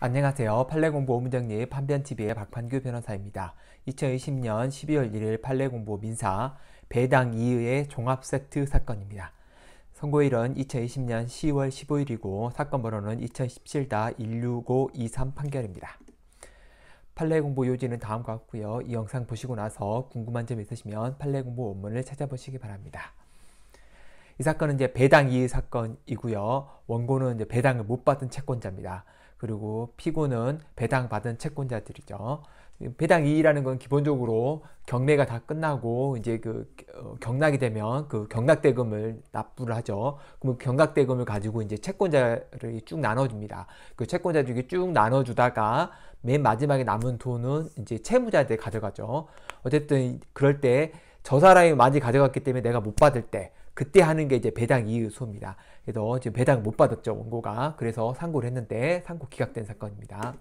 안녕하세요. 판례공부 오문정리 판변TV의 박판규 변호사입니다. 2020년 12월 1일 판례공부 민사 배당 2의 종합세트 사건입니다. 선고일은 2020년 10월 15일이고 사건 번호는 2017-16523 판결입니다. 판례공부 요지는 다음과 같고요. 이 영상 보시고 나서 궁금한 점 있으시면 판례공부 원문을 찾아보시기 바랍니다. 이 사건은 이제 배당 2의 사건이고요. 원고는 이제 배당을 못 받은 채권자입니다. 그리고 피고는 배당받은 채권자들이죠. 배당 이라는건 기본적으로 경매가 다 끝나고 이제 그 어, 경락이 되면 그 경락대금을 납부를 하죠. 그럼 그 경락대금을 가지고 이제 채권자를 쭉 나눠줍니다. 그채권자 중에 쭉 나눠주다가 맨 마지막에 남은 돈은 이제 채무자한테 가져가죠. 어쨌든 그럴 때 저 사람이 많이 가져갔기 때문에 내가 못 받을 때 그때 하는 게 이제 배당 이의소입니다. 그래서 지금 배당 못 받았죠, 원고가. 그래서 상고를 했는데 상고 기각된 사건입니다.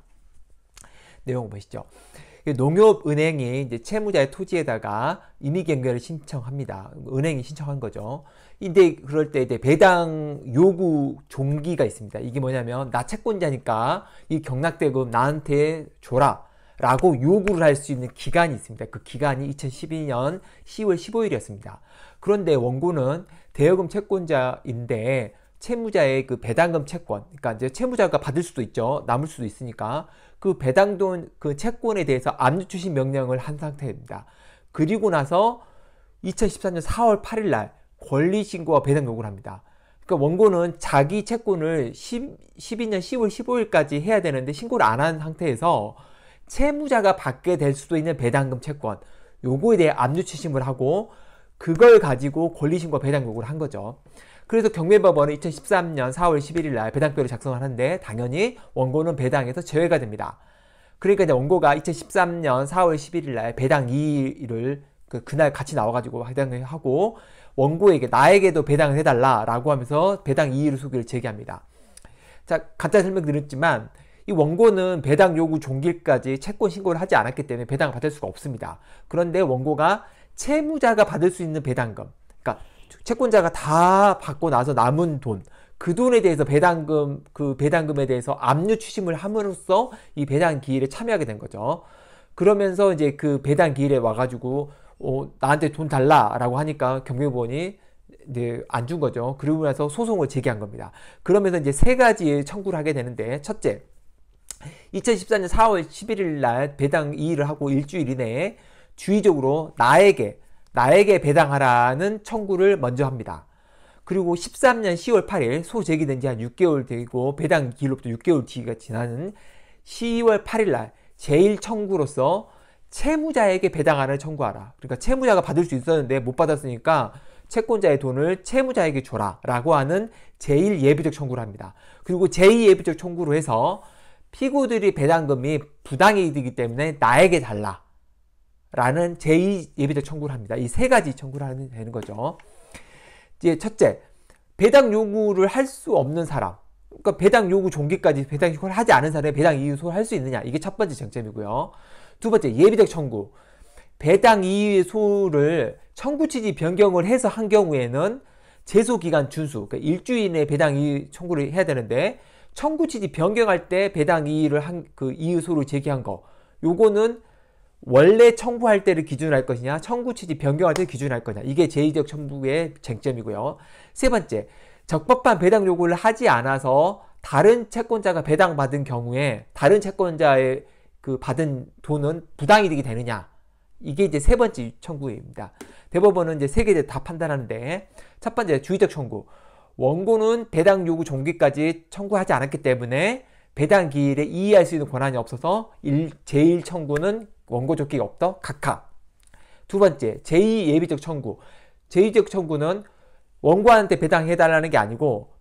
내용 보시죠. 그 농협은행이 이제 채무자의 토지에다가 임의경계를 신청합니다. 은행이 신청한 거죠. 근데 그럴 때 이제 배당 요구 종기가 있습니다. 이게 뭐냐면 나 채권자니까 이 경락대금 나한테 줘라. 라고 요구를 할 수 있는 기간이 있습니다. 그 기간이 2012년 10월 15일이었습니다. 그런데 원고는 대여금 채권자인데 채무자의 그 배당금 채권, 그러니까 이제 채무자가 받을 수도 있죠. 남을 수도 있으니까 그 배당돈 그 채권에 대해서 압류 추신 명령을 한 상태입니다. 그리고 나서 2014년 4월 8일 날 권리 신고와 배당 요구를 합니다. 그러니까 원고는 자기 채권을 10, 12년 10월 15일까지 해야 되는데 신고를 안 한 상태에서 채무자가 받게 될 수도 있는 배당금 채권 요거에 대해 압류 추심을 하고 그걸 가지고 권리신고 배당 요구를 한 거죠. 그래서 경매법원은 2013년 4월 11일 날 배당표를 작성하는데 당연히 원고는 배당에서 제외가 됩니다. 그러니까 이제 원고가 2013년 4월 11일 날 배당 2일을 그, 그날 같이 나와가지고 배당을 하고 원고에게 나에게도 배당을 해달라라고 하면서 배당 2일을 소개를 제기합니다. 자 가짜 설명드렸지만 이 원고는 배당 요구 종길까지 채권 신고를 하지 않았기 때문에 배당을 받을 수가 없습니다. 그런데 원고가 채무자가 받을 수 있는 배당금. 그러니까 채권자가 다 받고 나서 남은 돈. 그 돈에 대해서 배당금, 그 배당금에 대해서 압류 취심을 함으로써 이 배당 기일에 참여하게 된 거죠. 그러면서 이제 그 배당 기일에 와가지고, 어, 나한테 돈 달라라고 하니까 경매부원이 이제 안준 거죠. 그러고 나서 소송을 제기한 겁니다. 그러면서 이제 세 가지의 청구를 하게 되는데, 첫째, 2014년 4월 11일 날 배당 이일을 하고 일주일 이내에 주의적으로 나에게 나에게 배당하라는 청구를 먼저 합니다. 그리고 13년 10월 8일 소 제기된 지 한 6개월 되고 배당 기록도 6개월 뒤가 지나는 1 2월 8일 날 제일 청구로서 채무자에게 배당하라는 청구하라. 그러니까 채무자가 받을 수 있었는데 못 받았으니까 채권자의 돈을 채무자에게 줘라 라고 하는 제일 예비적 청구를 합니다. 그리고 제2 예비적 청구로 해서 피고들이 배당금이 부당이득이기 때문에 나에게 달라 라는 제2 예비적 청구를 합니다. 이 세 가지 청구를 하는 되는 거죠. 이제 첫째, 배당 요구를 할 수 없는 사람. 그러니까 배당 요구 종기까지 배당 요구를 하지 않은 사람이 배당 이유소를 할 수 있느냐. 이게 첫 번째 쟁점이고요. 두 번째, 예비적 청구. 배당 이유소를 청구 취지 변경을 해서 한 경우에는 제소 기간 준수, 그러니까 일주일 내에 배당 이의 청구를 해야 되는데 청구 취지 변경할 때 배당 이의를 한 그 이의소를 제기한 거, 요거는 원래 청구할 때를 기준으로 할 것이냐, 청구 취지 변경할 때를 기준으로 할것이냐 이게 제의적 청구의 쟁점이고요. 세 번째, 적법한 배당 요구를 하지 않아서 다른 채권자가 배당받은 경우에 다른 채권자의 그 받은 돈은 부당이득이 되느냐. 이게 이제 세 번째 청구입니다. 대법원은 이제 세 개를 다 판단하는데 첫 번째 주의적 청구. 원고는 배당 요구 종기까지 청구하지 않았기 때문에 배당 기일에 이의할 수 있는 권한이 없어서 일, 제1 청구는 원고 조끼가 없다? 각하. 두 번째, 제2 예비적 청구. 제2적 청구는 원고한테 배당해달라는 게 아니고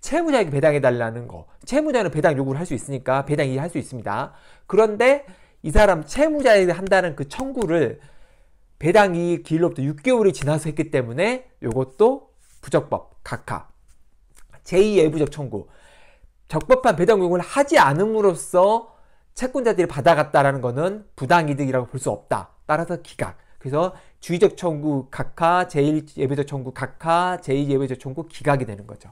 채무자에게 배당해달라는 거. 채무자는 배당 요구를 할 수 있으니까 배당 이의할 수 있습니다. 그런데 이 사람 채무자에게 한다는 그 청구를 배당 이익 기일로부터 6개월이 지나서 했기 때문에 이것도 부적법, 각하. 제2예부적 청구. 적법한 배당 요구를 하지 않음으로써 채권자들이 받아갔다라는 것은 부당이득이라고 볼 수 없다. 따라서 기각. 그래서 주의적 청구 각하, 제1예배적 청구 각하, 제2예배적 청구 기각이 되는 거죠.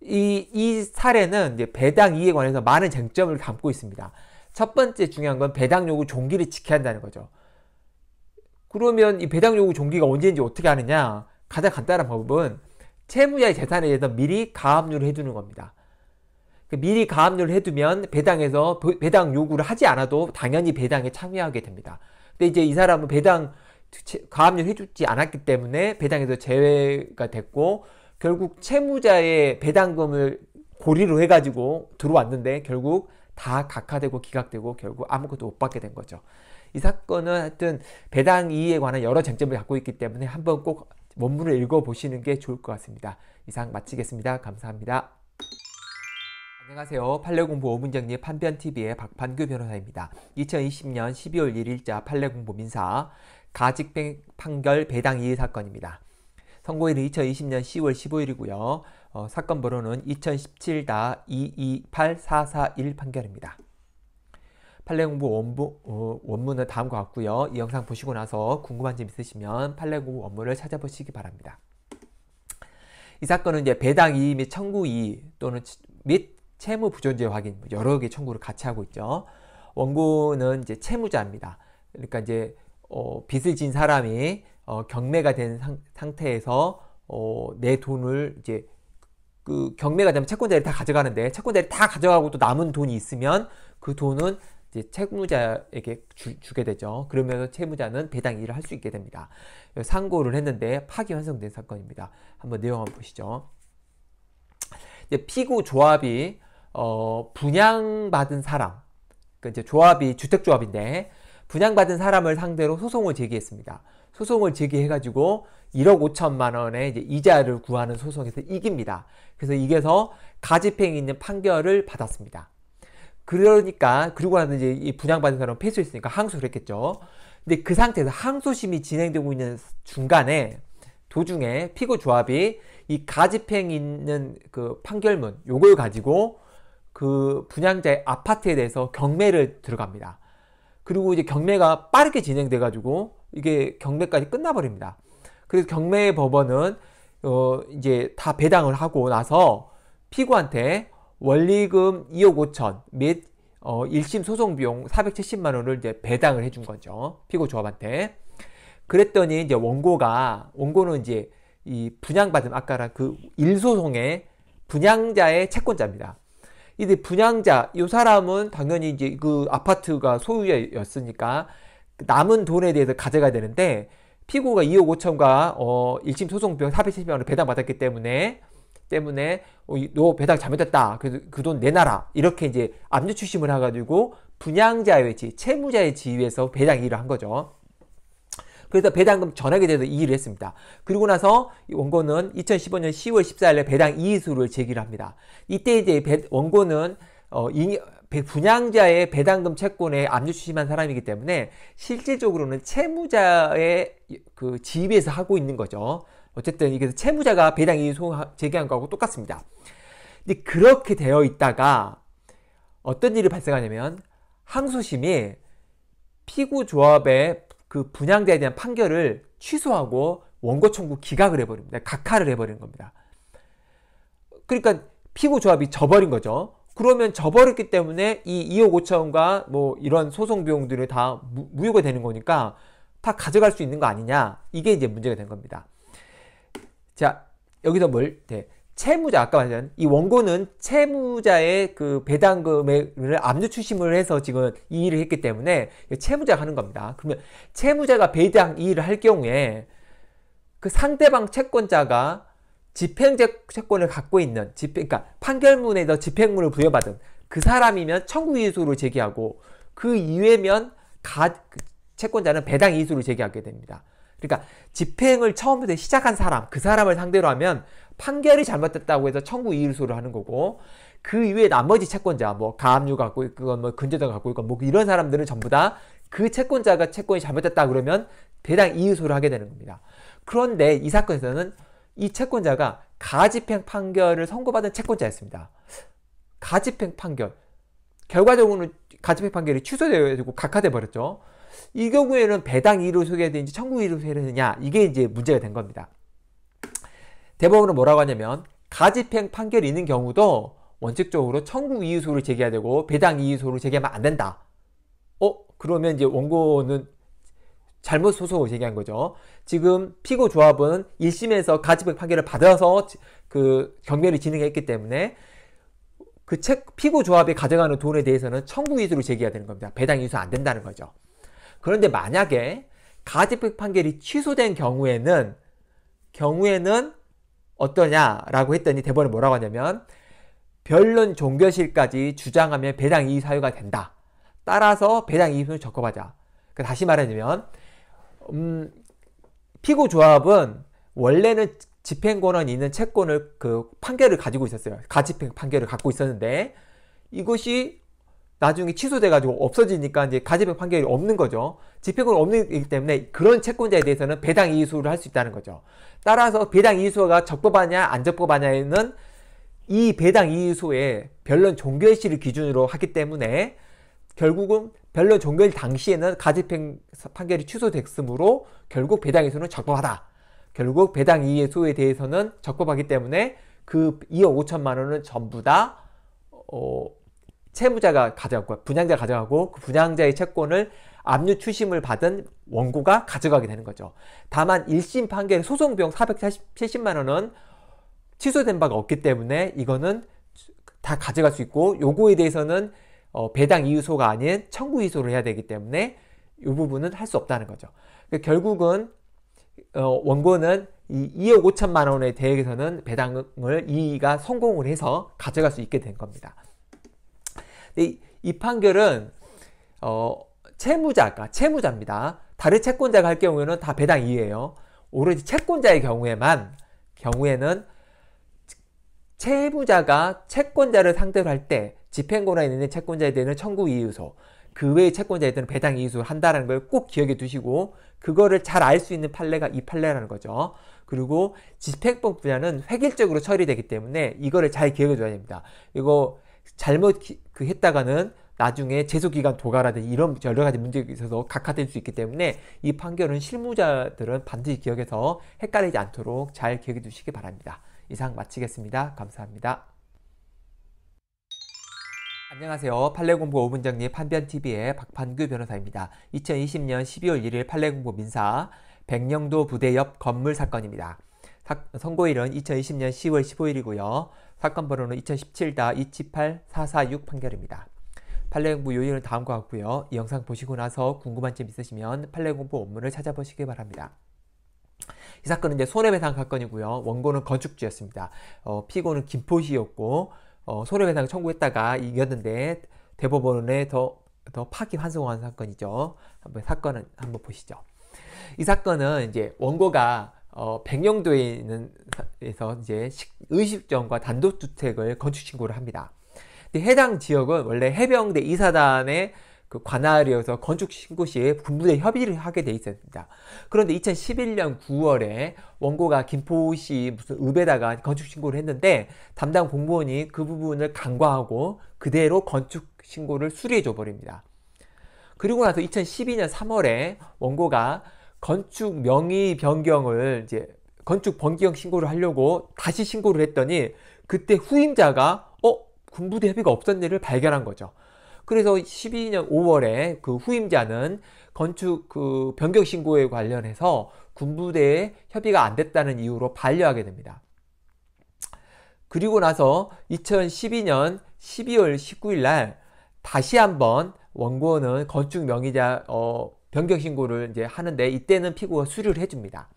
이, 이 사례는 이제 배당 이에 관해서 많은 쟁점을 담고 있습니다. 첫 번째 중요한 건 배당 요구 종기를 지켜야 한다는 거죠. 그러면 이 배당 요구 종기가 언제인지 어떻게 하느냐? 가장 간단한 방법은 채무자의 재산에 대해서 미리 가압류를 해주는 겁니다. 그 미리 가압류를 해두면 배당에서 배당 요구를 하지 않아도 당연히 배당에 참여하게 됩니다. 근데 이제 이 사람은 배당 가압류를 해주지 않았기 때문에 배당에서 제외가 됐고 결국 채무자의 배당금을 고리로 해가지고 들어왔는데 결국 다 각하되고 기각되고 결국 아무것도 못 받게 된 거죠. 이 사건은 하여튼 배당 이의에 관한 여러 쟁점을 갖고 있기 때문에 한번 꼭 원문을 읽어보시는 게 좋을 것 같습니다. 이상 마치겠습니다. 감사합니다. 안녕하세요. 판례공부 5문정리 판변TV의 박판규 변호사입니다. 2020년 12월 1일자 판례공부 민사 가직 판결 배당 이의 사건입니다. 선고일은 2020년 10월 15일이고요. 어, 사건 번호는 2017-228441 판결입니다. 판례공부 원부, 어, 원문은 다음과 같고요. 이 영상 보시고 나서 궁금한 점 있으시면 판례공부 원문을 찾아보시기 바랍니다. 이 사건은 이제 배당 이의 및 청구 이의 또는 및 채무 부존재 확인 뭐 여러 개 청구를 같이 하고 있죠. 원고는 이제 채무자입니다. 그러니까 이제 어, 빚을 진 사람이 어, 경매가 된 상, 태에서내 어, 돈을 이제 그 경매가 되면 채권자를 다 가져가는데 채권자를 다 가져가고 또 남은 돈이 있으면 그 돈은 이제 채무자에게 주, 게 되죠. 그러면서 채무자는 배당 일을 할 수 있게 됩니다. 상고를 했는데 파기 환송된 사건입니다. 한번 내용 한번 보시죠. 피고 조합이 어, 분양받은 사람, 그 이제 조합이 주택조합인데 분양받은 사람을 상대로 소송을 제기했습니다. 소송을 제기해가지고 1억 5천만 원의 이제 이자를 구하는 소송에서 이깁니다. 그래서 이겨서 가집행이 있는 판결을 받았습니다. 그러니까 그리고 나서 이제 이 분양받은 사람은 패소했으니까 항소를 했겠죠. 근데 그 상태에서 항소심이 진행되고 있는 중간에 도중에 피고 조합이 이 가집행 있는 그 판결문 요걸 가지고 그 분양자의 아파트에 대해서 경매를 들어갑니다. 그리고 이제 경매가 빠르게 진행돼 가지고 이게 경매까지 끝나버립니다. 그래서 경매 법원은 어 이제 다 배당을 하고 나서 피고한테 원리금 2억 5천 및 어, 1심 소송 비용 470만 원을 이제 배당을 해준 거죠. 피고 조합한테. 그랬더니 이제 원고가 원고는 이제 이 분양받은 아까랑 그 일소송의 분양자의 채권자입니다. 이제 분양자 이 사람은 당연히 이제 그 아파트가 소유였으니까 자 남은 돈에 대해서 가져가야 되는데 피고가 2억 5천과 어 1심 소송비용 470만 원을 배당받았기 때문에 때문에 어, 너 배당 잘못했다. 그돈 그 내놔라. 이렇게 이제 압류 추심을 해가지고 분양자의 지, 채무자의 지위에서 배당 일을 한 거죠. 그래서 배당금 전액에 대해서 이의를 했습니다. 그리고 나서 원고는 2015년 10월 14일에 배당 이의수를 제기를 합니다. 이때 이제 원고는 어, 이, 분양자의 배당금 채권에 압류 취심한 사람이기 때문에 실질적으로는 채무자의 그집에서 하고 있는 거죠. 어쨌든 이게 채무자가 배당 이의 제기한 거하고 똑같습니다. 근데 그렇게 되어 있다가 어떤 일이 발생하냐면 항소심이 피고조합의 그 분양자에 대한 판결을 취소하고 원고 청구 기각을 해버립니다. 네, 각하를 해버리는 겁니다. 그러니까 피고 조합이 져버린 거죠. 그러면 져버렸기 때문에 이 2억 5천과 뭐 이런 소송 비용들을 다 무효가 되는 거니까 다 가져갈 수 있는 거 아니냐. 이게 이제 문제가 된 겁니다. 자, 여기서 뭘, 네. 채무자 아까 말했잖아요이 원고는 채무자의 그 배당금을 압류 추심을 해서 지금 이의를 했기 때문에 채무자가 하는 겁니다. 그러면 채무자가 배당 이의를 할 경우에 그 상대방 채권자가 집행 적 채권을 갖고 있는 집행 그러니까 판결문에서 집행문을 부여받은 그 사람이면 청구 이의소를 제기하고 그 이외면 가, 채권자는 배당 이의소를 제기하게 됩니다. 그러니까 집행을 처음부터 시작한 사람, 그 사람을 상대로 하면 판결이 잘못됐다고 해서 청구 이의소를 하는 거고 그 이외에 나머지 채권자 뭐 가압류 갖고 있건 뭐 근저당 갖고 있건 뭐 이런 사람들은 전부 다 그 채권자가 채권이 잘못됐다 그러면 대당 이의소를 하게 되는 겁니다. 그런데 이 사건에서는 이 채권자가 가집행 판결을 선고받은 채권자였습니다. 가집행 판결 결과적으로는 가집행 판결이 취소되고 어지 각하돼 버렸죠. 이 경우에는 배당 이의로 소개해야 되는지 청구 이의로 소개해야 되느냐 이게 이제 문제가 된 겁니다. 대법원은 뭐라고 하냐면 가집행 판결이 있는 경우도 원칙적으로 청구 이의소를 제기해야 되고 배당 이의소를 제기하면 안 된다. 어? 그러면 이제 원고는 잘못 소송을 제기한 거죠. 지금 피고 조합은 1심에서 가집행 판결을 받아서 그 경매를 진행했기 때문에 그 책, 피고 조합이 가져가는 돈에 대해서는 청구 이의소를 제기해야 되는 겁니다. 배당 이의소 안 된다는 거죠. 그런데 만약에 가집행 판결이 취소된 경우에는 경우에는 어떠냐라고 했더니 대법원이 뭐라고 하냐면 변론 종결실까지 주장하면 배당 이익 사유가 된다. 따라서 배당 이익을 적법하자. 그 다시 말하자면 음, 피고 조합은 원래는 집행 권한이 있는 채권을 그 판결을 가지고 있었어요. 가집행 판결을 갖고 있었는데 이것이 나중에 취소돼가지고 없어지니까 이제 가집행 판결이 없는 거죠. 집행권 없는 이기 때문에 그런 채권자에 대해서는 배당 이소유를할 수 있다는 거죠. 따라서 배당 이의소가 적법하냐 안 적법하냐에는 이 배당 이의소의 변론 종결 시를 기준으로 하기 때문에 결국은 변론 종결 당시에는 가집행 판결이 취소됐으므로 결국 배당 이의소는 적법하다. 결국 배당 이의소에 대해서는 적법하기 때문에 그 2억 5천만 원은 전부 다 어, 채무자가 가져갔고 분양자가 가져가고 그 분양자의 채권을 압류 추심을 받은 원고가 가져가게 되는 거죠. 다만 1심 판결 소송비용 470만 원은 취소된 바가 없기 때문에 이거는 다 가져갈 수 있고 요거에 대해서는 어, 배당 이유소가 아닌 청구 이소를 해야 되기 때문에 이 부분은 할 수 없다는 거죠. 그러니까 결국은 어, 원고는 이 2억 5천만 원에 대해서는 배당을 이의가 성공을 해서 가져갈 수 있게 된 겁니다. 이, 이 판결은 어, 채무자가 채무자입니다. 다른 채권자가 할 경우에는 다 배당 이에요 오로지 채권자의 경우에만 경우에는 채무자가 채권자를 상대로 할 때 집행권에 있는 채권자에 대한 청구 이유소, 그 외의 채권자에 대한 배당 이유소를 한다는 걸 꼭 기억해 두시고 그거를 잘 알 수 있는 판례가 이 판례라는 거죠. 그리고 집행법 분야는 획일적으로 처리되기 때문에 이거를 잘 기억해 줘야 됩니다. 이거 잘못 그 했다가는 나중에 재소기간 도가라든지 이런 여러 가지 문제가 있어서 각하될 수 있기 때문에 이 판결은 실무자들은 반드시 기억해서 헷갈리지 않도록 잘 기억해 두시기 바랍니다. 이상 마치겠습니다. 감사합니다. 안녕하세요. 판례공부 5분정리 판변TV의 박판규 변호사입니다. 2020년 12월 1일 판례공부 민사 백령도 부대 옆 건물 사건입니다. 사, 선고일은 2020년 10월 15일이고요. 사건 번호는 2017-278-446 판결입니다. 판례공부 요인은 다음과 같고요. 이 영상 보시고 나서 궁금한 점 있으시면 판례공부 원문을 찾아보시기 바랍니다. 이 사건은 이제 손해배상 사건이고요. 원고는 건축주였습니다. 어, 피고는 김포시였고 어, 손해배상 청구했다가 이겼는데 대법원에 더, 더 파기 환송한 사건이죠. 한번 사건은 한번 보시죠. 이 사건은 이제 원고가 어, 백령도에 있는 에서 이제 의식점과 단독주택을 건축 신고를 합니다. 근데 해당 지역은 원래 해병대 이사단의 그 관할이어서 건축 신고 시에 군부대 협의를 하게 돼 있었습니다. 그런데 2011년 9월에 원고가 김포시 무슨 읍에다가 건축 신고를 했는데 담당 공무원이 그 부분을 간과하고 그대로 건축 신고를 수리해 줘 버립니다. 그리고 나서 2012년 3월에 원고가 건축 명의 변경을 이제 건축 변경 신고를 하려고 다시 신고를 했더니 그때 후임자가 군부대 협의가 없었던 일을 발견한 거죠. 그래서 12년 5월에 그 후임자는 건축 그 변경 신고에 관련해서 군부대에 협의가 안 됐다는 이유로 반려하게 됩니다. 그리고 나서 2012년 12월 19일 날 다시 한번 원고는 건축 명의자 어, 변경 신고를 이제 하는데 이때는 피고가 수리를 해줍니다.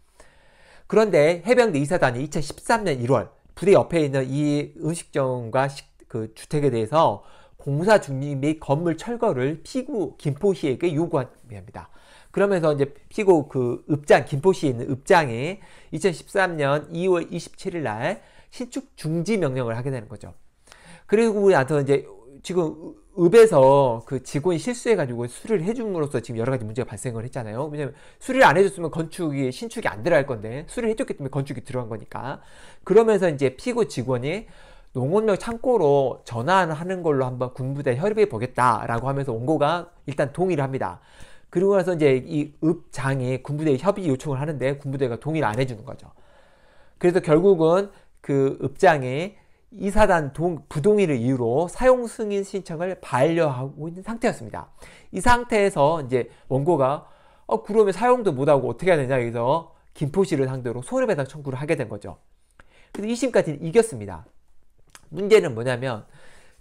그런데 해병대 이사단이 2013년 1월 부대 옆에 있는 이 음식점과 식, 그 주택에 대해서 공사 중립및 건물 철거를 피고 김포시에게 요구합니다. 그러면서 이제 피고 그 읍장 김포시에 있는 읍장이 2013년 2월 27일 날 신축 중지 명령을 하게 되는 거죠. 그리고 나서 이제 지금 읍에서 그 직원이 실수해가지고 수리를 해줌으로써 지금 여러 가지 문제가 발생을 했잖아요. 왜냐면 수리를 안 해줬으면 건축이 신축이 안 들어갈 건데 수리를 해줬기 때문에 건축이 들어간 거니까. 그러면서 이제 피고 직원이 농업역 창고로 전환하는 걸로 한번 군부대 협의해 보겠다라고 하면서 원고가 일단 동의를 합니다. 그리고 나서 이제 이 읍장이 군부대에 협의 요청을 하는데 군부대가 동의를 안 해주는 거죠. 그래서 결국은 그 읍장이 이사단 동, 부동의를 이유로 사용 승인 신청을 반려하고 있는 상태였습니다. 이 상태에서 이제 원고가 어, 그러면 사용도 못하고 어떻게 해야 되냐 그래서 김포시를 상대로 손해배상 청구를 하게 된 거죠. 그래서 2심까지는 이겼습니다. 문제는 뭐냐면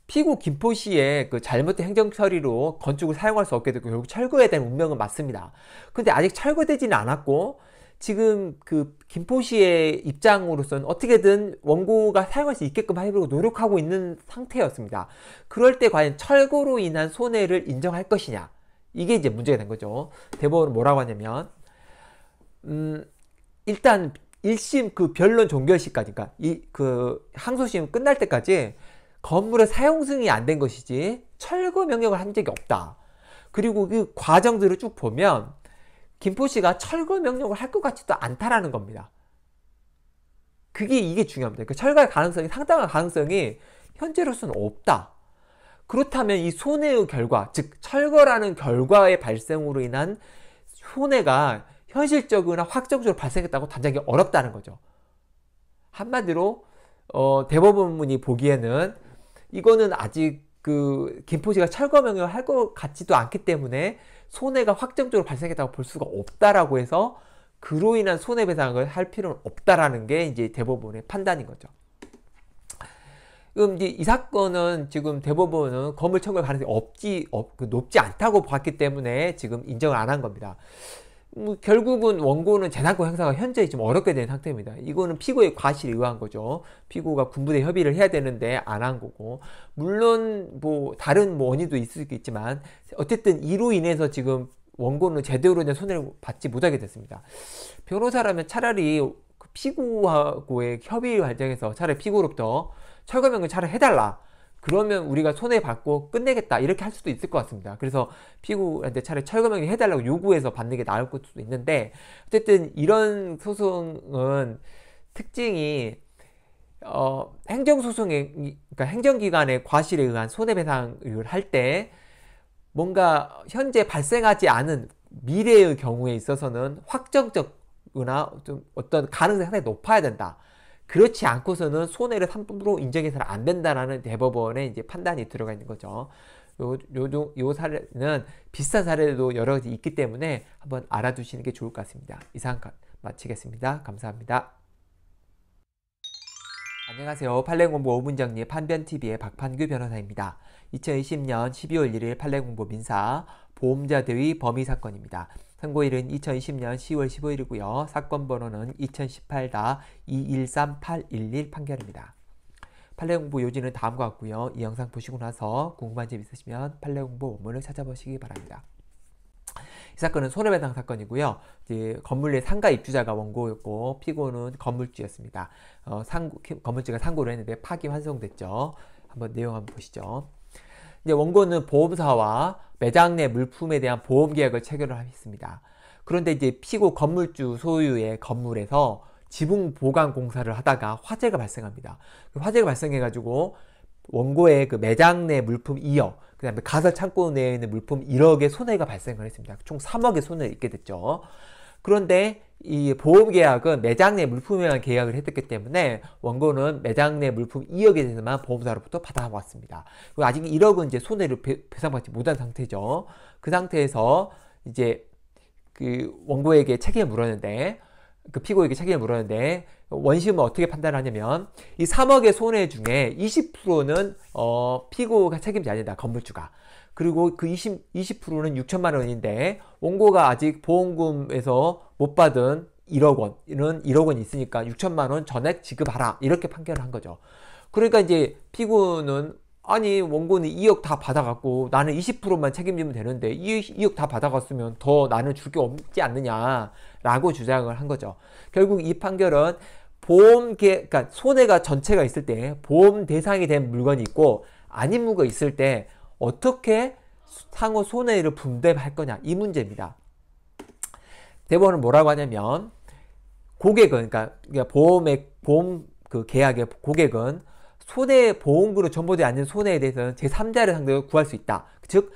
피구 김포시의 그 잘못된 행정 처리로 건축을 사용할 수 없게 되고 결국 철거해야 되는 운명은 맞습니다. 근데 아직 철거되지는 않았고 지금 그 김포시의 입장으로서 어떻게든 원고가 사용할 수 있게끔 하려고 노력하고 있는 상태였습니다. 그럴 때 과연 철거로 인한 손해를 인정할 것이냐 이게 이제 문제가 된 거죠. 대법원은 뭐라고 하냐면 음 일단 1심 그 변론 종결시까지니까 이 그 항소심 끝날 때까지 건물의 사용 승인이 안 된 것이지 철거 명령을 한 적이 없다. 그리고 그 과정들을 쭉 보면 김포시가 철거 명령을 할 것 같지도 않다라는 겁니다. 그게 이게 중요합니다. 그 철거할 가능성이 상당한 가능성이 현재로서는 없다. 그렇다면 이 손해의 결과, 즉 철거라는 결과의 발생으로 인한 손해가 현실적이나 확정적으로 발생했다고 단정하기 어렵다는 거죠. 한마디로 어, 대법원이 보기에는 이거는 아직 그 김포시가 철거 명령을 할 것 같지도 않기 때문에 손해가 확정적으로 발생했다고 볼 수가 없다라고 해서 그로 인한 손해배상을 할 필요는 없다라는 게 이제 대법원의 판단인 거죠. 그럼 이제 이 사건은 지금 대법원은 건물 청구 가능성이 없지, 없, 높지 않다고 봤기 때문에 지금 인정을 안 한 겁니다. 뭐 결국은 원고는 재산권 행사가 현재 좀 어렵게 된 상태입니다. 이거는 피고의 과실에 의한 거죠. 피고가 군부대 협의를 해야 되는데 안 한 거고 물론 뭐 다른 뭐 원인도 있을 수 있지만 어쨌든 이로 인해서 지금 원고는 제대로 된 손해를 받지 못하게 됐습니다. 변호사라면 차라리 그 피고하고의 협의 과정에서 차라리 피고로부터 철거명을 차라리 해달라. 그러면 우리가 손해받고 끝내겠다 이렇게 할 수도 있을 것 같습니다. 그래서 피고한테 차라리 철거명령 해달라고 요구해서 받는 게 나을 것도 있는데 어쨌든 이런 소송은 특징이 어, 행정소송에 그러니까 행정기관의 과실에 의한 손해배상을 할 때 뭔가 현재 발생하지 않은 미래의 경우에 있어서는 확정적이나 좀 어떤 가능성이 상당히 높아야 된다. 그렇지 않고서는 손해를 3%로 인정해서는 안 된다라는 대법원의 이제 판단이 들어가 있는 거죠. 요, 요, 요 사례는 비슷한 사례도 여러 가지 있기 때문에 한번 알아두시는 게 좋을 것 같습니다. 이상 마치겠습니다. 감사합니다. 안녕하세요. 판례공부 5분정리 판변TV의 박판규 변호사입니다. 2020년 12월 1일 판례공부 민사 보험자 대위 범위 사건입니다. 선고일은 2020년 10월 15일이고요. 사건 번호는 2018-213811 판결입니다. 판례공부 요지는 다음과 같고요. 이 영상 보시고 나서 궁금한 점 있으시면 판례공부 원문을 찾아보시기 바랍니다. 이 사건은 손해배상 사건이고요. 이제 건물 내 상가 입주자가 원고였고 피고는 건물주였습니다. 어, 상, 건물주가 상고를 했는데 파기 환송됐죠. 한번 내용 한번 보시죠. 이제 원고는 보험사와 매장 내 물품에 대한 보험 계약을 체결을 했습니다. 그런데 이제 피고 건물주 소유의 건물에서 지붕 보강 공사를 하다가 화재가 발생합니다. 그 화재가 발생해가지고 원고의 그 매장 내 물품 2억, 그 다음에 가설 창고 내에 있는 물품 1억의 손해가 발생을 했습니다. 총 3억의 손해를 입게 됐죠. 그런데 이 보험 계약은 매장 내물품에 대한 계약을 했었기 때문에 원고는 매장 내 물품 2억에 대해서만 보험사로부터 받아왔습니다. 그리고 아직 1억은 이제 손해를 배, 상받지 못한 상태죠. 그 상태에서 이제 그 원고에게 책임을 물었는데 그 피고에게 책임을 물었는데 원심은 어떻게 판단하냐면 이 3억의 손해 중에 20%는 어 피고가 책임지 아니다 건물주가 그리고 그 20, 20%는 6천만 원인데 원고가 아직 보험금에서 못 받은 1억 원, 이 1억 원 있으니까 6천만 원 전액 지급하라 이렇게 판결을 한 거죠. 그러니까 이제 피고는 아니 원고는 2억 다받아갖고 나는 20%만 책임지면 되는데 2억 다 받아갔으면 더 나는 줄 게 없지 않느냐라고 주장을 한 거죠. 결국 이 판결은 보험계 그러니까 손해가 전체가 있을 때 보험 대상이 된 물건이 있고 아닌 물건이 있을 때 어떻게 상호 손해를 분배할 거냐 이 문제입니다. 대법은 뭐라고 하냐면 고객은 그러니까 보험의 보험 그 계약의 고객은 손해 보험금으로 전보되지 않는 손해에 대해서는 제3자를 상대로 구할 수 있다. 즉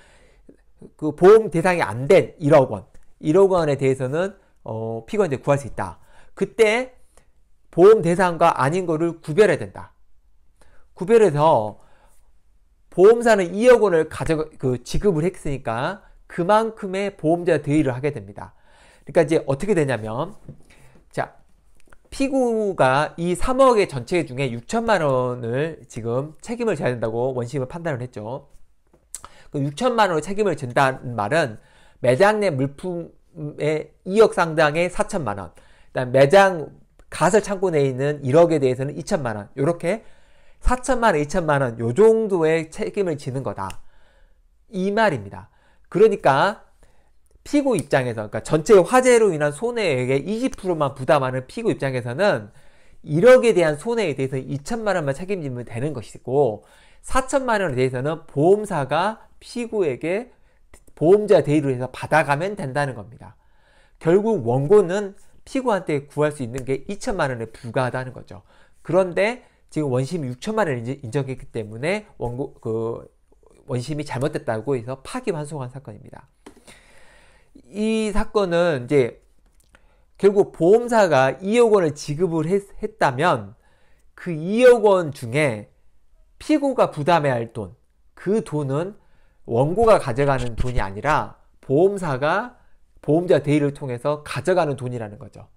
그 보험 대상이 안 된 1억 원, 1억 원에 대해서는 어, 피고한테 구할 수 있다. 그때 보험 대상과 아닌 거를 구별해야 된다. 구별해서 보험사는 2억 원을 가져 그 지급을 했으니까 그만큼의 보험자 대의를 하게 됩니다. 그러니까 이제 어떻게 되냐면 자 피고가 이 3억의 전체 중에 6천만 원을 지금 책임을 져야 된다고 원심을 판단을 했죠. 그 6천만 원을 책임을 진다는 말은 매장 내 물품의 2억 상당의 4천만 원, 그다음 매장 가설 창고 내에 있는 1억에 대해서는 2천만 원, 이렇게 4천만, 2천만 원, 요 정도의 책임을 지는 거다. 이 말입니다. 그러니까 피고 입장에서, 그러니까 전체 화재로 인한 손해액의 20%만 부담하는 피고 입장에서는 1억에 대한 손해에 대해서 2천만 원만 책임지면 되는 것이고, 4천만 원에 대해서는 보험사가 피고에게 보험자 대의로 해서 받아가면 된다는 겁니다. 결국 원고는 피고한테 구할 수 있는 게 2천만 원에 불과하다는 거죠. 그런데 지금 원심 이 6천만 원을 인정했기 때문에 원고 그 원심이 잘못됐다고 해서 파기 환송한 사건입니다. 이 사건은 이제 결국 보험사가 2억 원을 지급을 했, 다면그 2억 원 중에 피고가 부담해야 할 돈, 그 돈은 원고가 가져가는 돈이 아니라 보험사가 보험자 대리를 통해서 가져가는 돈이라는 거죠.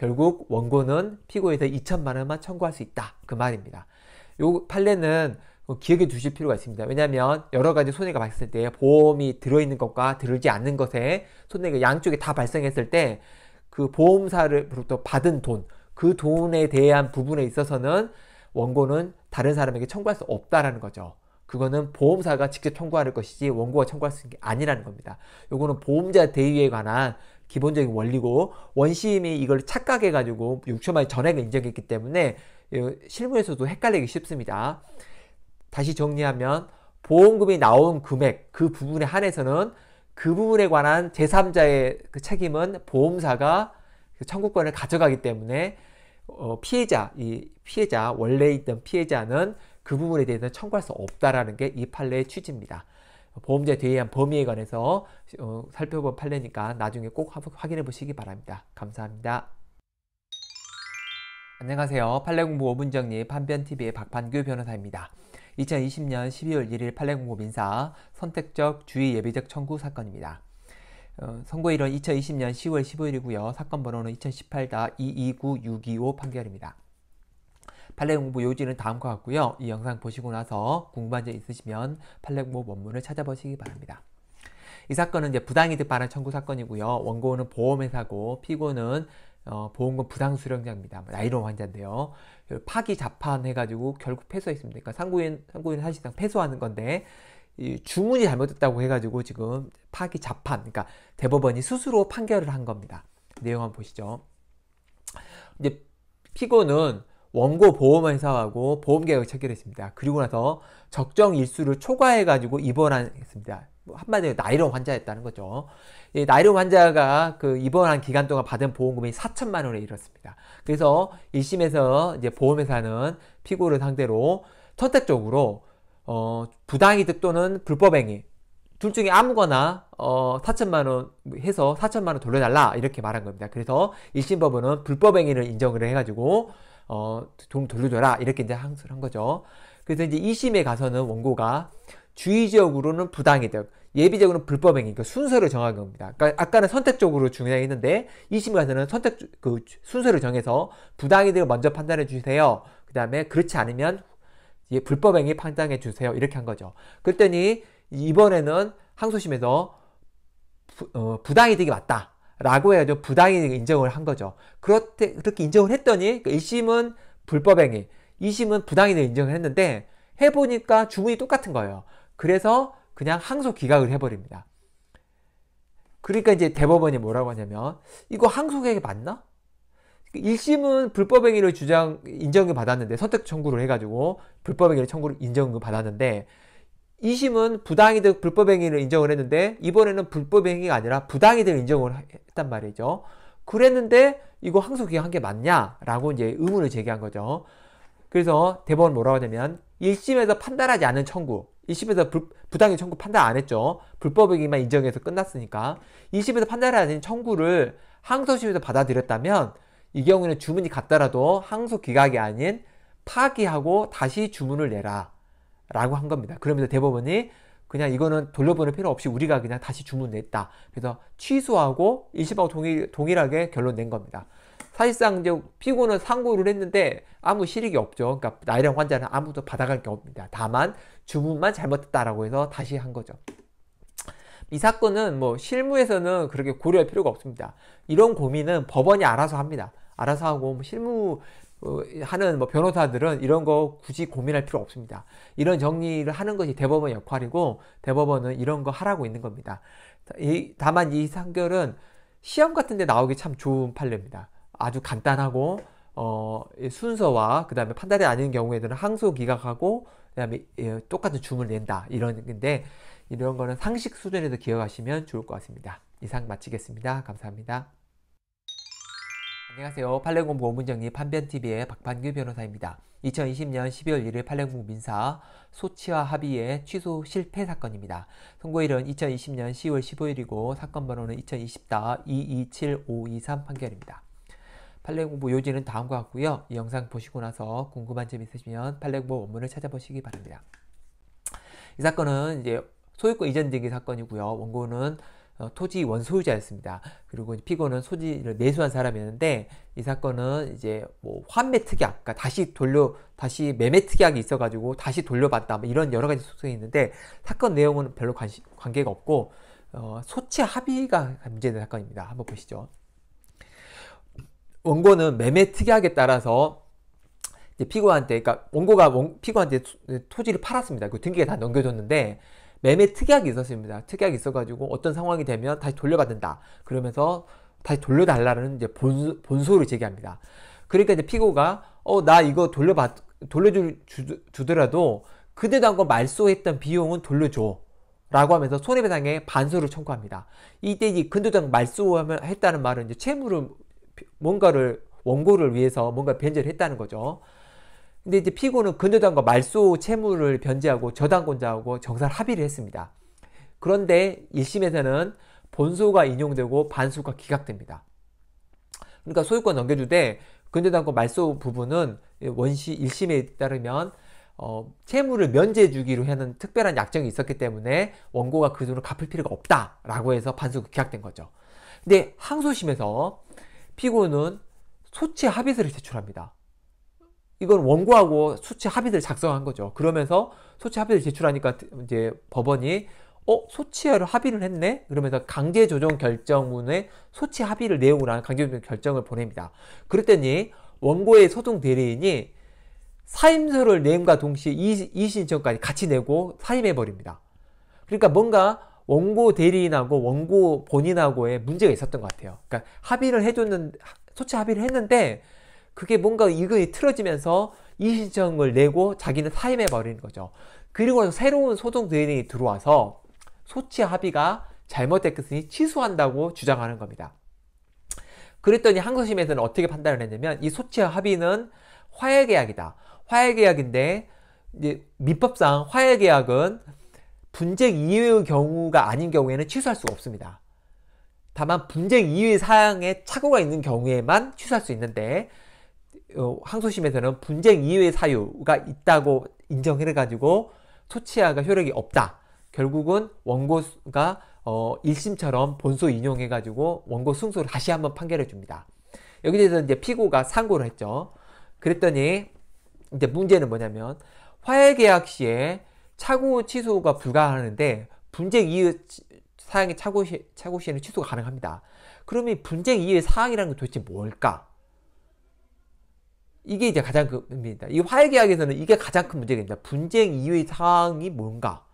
결국 원고는 피고에서 2천만 원만 청구할 수 있다. 그 말입니다. 요 판례는 기억해 두실 필요가 있습니다. 왜냐하면 여러 가지 손해가 발생했때 보험이 들어있는 것과 들지 않는 것에 손해가 양쪽에 다 발생했을 때 그 보험사로부터 받은 돈, 그 돈에 대한 부분에 있어서는 원고는 다른 사람에게 청구할 수 없다라는 거죠. 그거는 보험사가 직접 청구할 것이지 원고가 청구할 수 있는 게 아니라는 겁니다. 요거는 보험자 대위에 관한 기본적인 원리고 원시임이 이걸 착각해 가지고 6초 만에 전액을 인정했기 때문에 실무에서도 헷갈리기 쉽습니다. 다시 정리하면 보험금이 나온 금액 그 부분에 한해서는 그 부분에 관한 제3자의 그 책임은 보험사가 그 청구권을 가져가기 때문에 어, 피해자 이 피해자 원래 있던 피해자는 그 부분에 대해서 청구할 수 없다라는 게 이 판례의 취지입니다. 보험자 대한 범위에 관해서 어, 살펴본 판례니까 나중에 꼭 확인해 보시기 바랍니다. 감사합니다. 안녕하세요. 판례공부 5분 정리 판변TV의 박판규 변호사입니다. 2020년 12월 1일 판례공고 민사 선택적 주의 예비적 청구 사건입니다. 어, 선고일은 2020년 10월 15일이고요. 사건 번호는 2018-229-625 판결입니다. 팔레 공부 요지는 다음과 같고요. 이 영상 보시고 나서 궁금한 점 있으시면 팔레 공부 원문을 찾아보시기 바랍니다. 이 사건은 이제 부당이득 반환 청구 사건이고요. 원고는 보험회사고 피고는 어, 보험금 부당 수령자입니다. 뭐 나이론 환자인데요. 그 파기 자판해가지고 결국 패소했습니다. 그러니까 상고인 상고인 사실상 패소하는 건데 주문이 잘못됐다고 해가지고 지금 파기 자판, 그러니까 대법원이 스스로 판결을 한 겁니다. 내용 한번 보시죠. 이제 피고는 원고 보험회사하고 보험계약을 체결했습니다. 그리고 나서 적정 일수를 초과해가지고 입원했습니다. 뭐 한마디로 나이롱 환자였다는 거죠. 예, 나이롱 환자가 그 입원한 기간 동안 받은 보험금이 4천만 원에 이뤘습니다. 그래서 1심에서 이제 보험회사는 피고를 상대로 선택적으로 어, 부당이득 또는 불법행위 둘 중에 아무거나 어 4천만 원 해서 4천만 원 돌려달라 이렇게 말한 겁니다. 그래서 1심 법원은 불법 행위를 인정을 해가지고 어, 돈 돌려줘라. 이렇게 이제 항소를 한 거죠. 그래서 이제 2심에 가서는 원고가 주의적으로는 부당이득, 예비적으로는 불법행위, 그 순서를 정한 겁니다. 그러니까 아까는 선택적으로 중요했는데 2심 에 가서는 선택 그 순서를 정해서 부당이득을 먼저 판단해 주세요. 그 다음에 그렇지 않으면 예, 불법행위 판단해 주세요. 이렇게 한 거죠. 그랬더니 이번에는 항소심에서 부, 어, 부당이득이 맞다. 라고 해가지고 부당히 인정을 한 거죠. 그렇게, 그렇게 인정을 했더니 1심은 그 불법행위, 2심은 부당이익 인정을 했는데 해보니까 주문이 똑같은 거예요. 그래서 그냥 항소 기각을 해버립니다. 그러니까 이제 대법원이 뭐라고 하냐면 이거 항소계획이 맞나? 1심은 불법행위를 주장 인정을 받았는데 선택 청구를 해가지고 불법행위를 청구를 인정을 받았는데 2심은 부당이득 불법행위를 인정을 했는데 이번에는 불법행위가 아니라 부당이득 인정을 했단 말이죠. 그랬는데 이거 항소기한 게 맞냐라고 이제 의문을 제기한 거죠. 그래서 대법원 뭐라고 하냐면 1심에서 판단하지 않은 청구 2심에서 부당의 청구 판단 안 했죠. 불법행위만 인정해서 끝났으니까 2심에서 판단하지 않은 청구를 항소심에서 받아들였다면 이 경우에는 주문이 같더라도 항소 기각이 아닌 파기하고 다시 주문을 내라. 라고 한 겁니다. 그러면서 대법원이 그냥 이거는 돌려보낼 필요 없이 우리가 그냥 다시 주문 냈다. 그래서 취소하고 1심하고 동일, 동일하게 결론 낸 겁니다. 사실상 이제 피고는 상고를 했는데 아무 실익이 없죠. 그러니까 나이랑 환자는 아무도 받아갈 게 없습니다. 다만 주문만 잘못했다라고 해서 다시 한 거죠. 이 사건은 뭐 실무에서는 그렇게 고려할 필요가 없습니다. 이런 고민은 법원이 알아서 합니다. 알아서 하고 뭐 실무 어, 하는 뭐 변호사들은 이런 거 굳이 고민할 필요 없습니다. 이런 정리를 하는 것이 대법원 역할이고 대법원은 이런 거 하라고 있는 겁니다. 이, 다만 이 상결은 시험 같은 데 나오기 참 좋은 판례입니다. 아주 간단하고 어, 순서와 그 다음에 판단이 아닌 경우에는 항소 기각하고 그 다음에 예, 똑같은 줌을 낸다 이런 건데 이런 거는 상식 수준에서 기억하시면 좋을 것 같습니다. 이상 마치겠습니다. 감사합니다. 안녕하세요. 팔레공부 오문정리 판변TV의 박판규 변호사입니다. 2020년 12월 1일 팔레공 민사 소치와 합의의 취소 실패 사건입니다. 선고일은 2020년 10월 15일이고 사건 번호는 2020-227523 판결입니다. 판례공부 요지는 다음과 같고요. 이 영상 보시고 나서 궁금한 점 있으시면 판례공부 원문을 찾아보시기 바랍니다. 이 사건은 이제 소유권 이전 등기 사건이고요. 원고는 어, 토지 원소유자였습니다. 그리고 피고는 소지를 매수한 사람이었는데 이 사건은 이제 뭐 환매 특약, 그니까 다시 돌려 다시 매매 특약이 있어가지고 다시 돌려받다 뭐 이런 여러 가지 소송이 있는데 사건 내용은 별로 관시, 관계가 없고 어, 소치 합의가 문제된 사건입니다. 한번 보시죠. 원고는 매매 특약에 따라서 피고한테, 그러니까 원고가 원, 피고한테 토지를 팔았습니다. 그 등기가 다 넘겨줬는데 매매 특약이 있었습니다. 특약이 있어가지고 어떤 상황이 되면 다시 돌려받는다. 그러면서 다시 돌려달라는 이제 본, 본소를 제기합니다. 그러니까 이제 피고가 어 나 이거 돌려받 돌려주 더라도 그대도 한거 말소했던 비용은 돌려줘. 라고 하면서 손해배상에 반소를 청구합니다. 이때 이 근도장 말소하면 했다는 말은 이제 채무를 뭔가를 원고를 위해서 뭔가 변제를 했다는 거죠. 근데 이제 피고는 근저당과 말소 채무를 변제하고 저당권자하고 정산 합의를 했습니다. 그런데 1심에서는 본소가 인용되고 반소가 기각됩니다. 그러니까 소유권 넘겨주되 근저당권 말소 부분은 원시 1심에 따르면 어, 채무를 면제해 주기로 하는 특별한 약정이 있었기 때문에 원고가 그 돈을 갚을 필요가 없다라고 해서 반소가 기각된 거죠. 근데 항소심에서 피고는 소치 합의서를 제출합니다. 이건 원고하고 수치 합의를 작성한 거죠. 그러면서 소치 합의를 제출하니까 이제 법원이 어 소치하로 합의를 했네 그러면서 강제 조정 결정문에 소치 합의를 내용으로 한 강제 조정 결정을 보냅니다. 그랬더니 원고의 소송 대리인이 사임서를 내음과 동시에 이의신청까지 같이 내고 사임해 버립니다. 그러니까 뭔가 원고 대리인하고 원고 본인하고의 문제가 있었던 것 같아요. 그러니까 합의를 해줬는 소치 합의를 했는데 그게 뭔가 이근이 틀어지면서 이의신청을 내고 자기는 사임해 버리는 거죠. 그리고 새로운 소송 대행이 들어와서 소치 합의가 잘못됐으니 취소한다고 주장하는 겁니다. 그랬더니 항소심에서는 어떻게 판단을 했냐면 이 소치 합의는 화해계약이다. 화해계약인데 이제 민법상 화해계약은 분쟁 이외의 경우가 아닌 경우에는 취소할 수가 없습니다. 다만 분쟁 이외 사항에 착오가 있는 경우에만 취소할 수 있는데 어, 항소심에서는 분쟁 이외의 사유가 있다고 인정해가지고 소치아가 효력이 없다. 결국은 원고가 어, 1심처럼 본소 인용해가지고 원고 승소를 다시 한번 판결해 줍니다. 여기에서 이제 피고가 상고를 했죠. 그랬더니 이제 문제는 뭐냐면 화해 계약 시에 차고 취소가 불가하는데 분쟁 이후 사항의 차고 시, 차고 시에는 취소가 가능합니다. 그러면 분쟁 이후의 사항이라는 게 도대체 뭘까? 이게 이제 가장 큰 그 문제입니다. 이 화해계약에서는 이게 가장 큰 문제가 니다 분쟁 이외의 사항이 뭔가?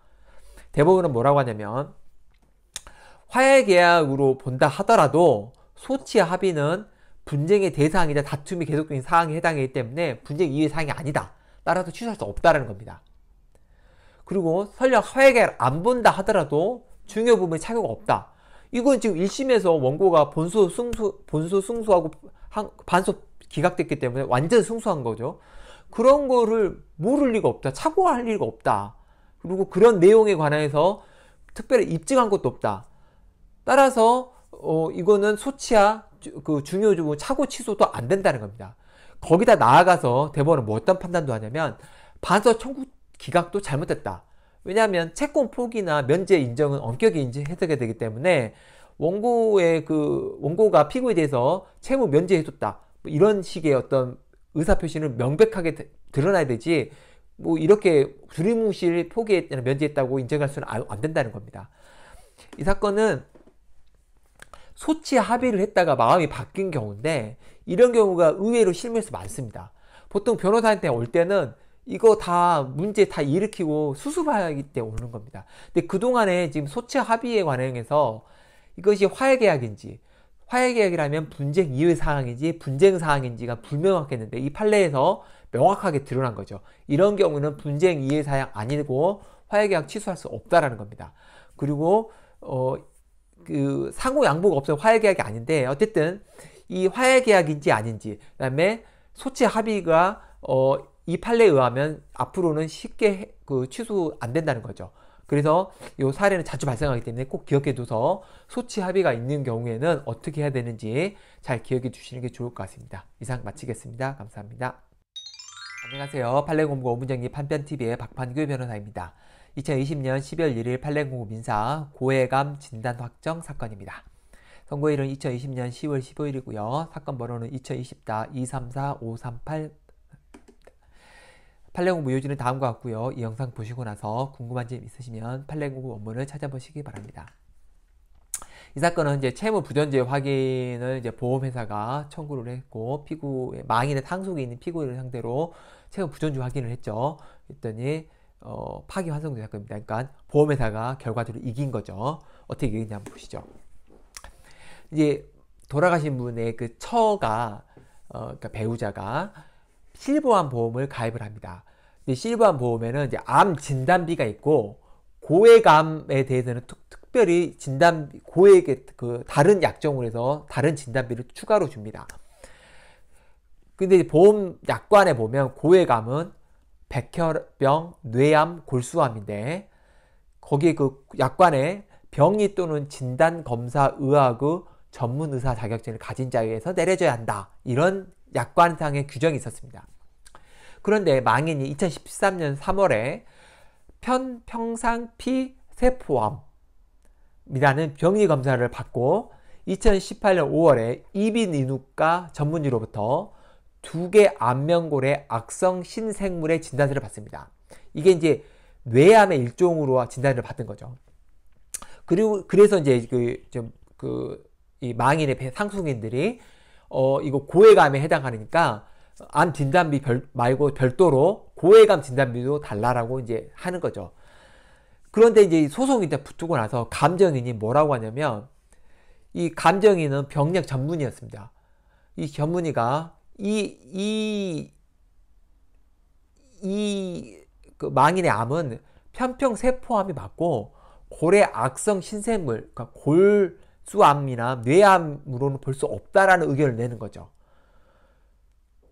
대법원은 뭐라고 하냐면, 화해계약으로 본다 하더라도 소치 합의는 분쟁의 대상이자 다툼이 계속된 사항에 해당하기 때문에 분쟁 이외의 사항이 아니다. 따라서 취소할 수 없다라는 겁니다. 그리고 설령 화해계약 안 본다 하더라도 중요 부분에 착오가 없다. 이건 지금 1심에서 원고가 본소 승소, 본소 승소하고 한, 반소 기각됐기 때문에 완전 승소한 거죠. 그런 거를 모를 리가 없다. 착오할 리가 없다. 그리고 그런 내용에 관해서 특별히 입증한 것도 없다. 따라서 어, 이거는 소치야 그 중요조무 착오 취소도 안 된다는 겁니다. 거기다 나아가서 대법원은 뭐 어떤 판단도 하냐면 반서 청구 기각도 잘못됐다. 왜냐하면 채권 포기나 면제 인정은 엄격히 인지 해석이 되기 때문에 원고의 그 원고가 피고에 대해서 채무 면제해줬다. 뭐 이런 식의 어떤 의사표시는 명백하게 드, 드러나야 되지 뭐 이렇게 두리뭉실 포기했, 면제했다고 인정할 수는 아, 안 된다는 겁니다. 이 사건은 소치 합의를 했다가 마음이 바뀐 경우인데 이런 경우가 의외로 실무에서 많습니다. 보통 변호사한테 올 때는 이거 다 문제 다 일으키고 수습하기 때 오는 겁니다. 근데 그동안에 지금 소치 합의에 관해서 이것이 화해계약인지 화해계약이라면 분쟁 이외 사항인지 분쟁 사항인지가 불명확했는데 이 판례에서 명확하게 드러난 거죠. 이런 경우는 분쟁 이외 사항 아니고 화해계약 취소할 수 없다라는 겁니다. 그리고 어 그 상호 양보가 없어서 화해계약이 아닌데 어쨌든 이 화해계약인지 아닌지 그다음에 소치 합의가 어 이 판례에 의하면 앞으로는 쉽게 그 취소 안 된다는 거죠. 그래서 이 사례는 자주 발생하기 때문에 꼭 기억해 둬서 소치 합의가 있는 경우에는 어떻게 해야 되는지 잘 기억해 주시는 게 좋을 것 같습니다. 이상 마치겠습니다. 감사합니다. 안녕하세요. 판례공고 오문정리 판편TV의 박판규 변호사입니다. 2020년 12월 1일 판례공고 민사 고해감 진단 확정 사건입니다. 선고일은 2020년 10월 15일이고요. 사건 번호는 2020다 234538 팔레공부 요지는 다음과 같고요. 이 영상 보시고 나서 궁금한 점 있으시면 팔레공 원문을 찾아보시기 바랍니다. 이 사건은 이제 채무 부존재 확인을 이제 보험회사가 청구를 했고 피고 망인의 상속이 있는 피고인을 상대로 채무 부존재 확인을 했죠. 그랬더니 어, 파기환송된 사건입니다. 그러니까 보험회사가 결과적으로 이긴 거죠. 어떻게 이겼냐 한번 보시죠. 이제 돌아가신 분의 그 처가 어, 그러니까 배우자가 실버암 보험을 가입을 합니다. 실버암 보험에는 이제 암 진단비가 있고 고액암에 대해서는 특, 별히 진단 고액의 그 다른 약정으로 해서 다른 진단비를 추가로 줍니다. 근데 보험 약관에 보면 고액암은 백혈병, 뇌암, 골수암인데 거기에 그 약관에 병의 또는 진단 검사 의학의 전문 의사 자격증을 가진 자에서 내려져야 한다. 이런 약관상의 규정이 있었습니다. 그런데 망인이 2013년 3월에 편평상피 세포암이라는 병리 검사를 받고 2018년 5월에 이비인후과 전문의로부터 두 개 안면골의 악성 신생물의 진단서를 받습니다. 이게 이제 뇌암의 일종으로 진단을 받은 거죠. 그리고 그래서 이제 그, 그, 이 망인의 상승인들이 어, 이거 고해감에 해당하니까 암 진단비 별, 말고 별도로 고해감 진단비도 달라라고 이제 하는 거죠. 그런데 이제 소송이 이제 붙고 나서 감정인이 뭐라고 하냐면 이 감정인은 병력 전문이었습니다. 이 전문의가 이, 이, 이, 그 망인의 암은 편평세포암이 맞고 고래 악성 신생물, 그러니까 골, 수암이나 뇌암으로는 볼 수 없다라는 의견을 내는 거죠.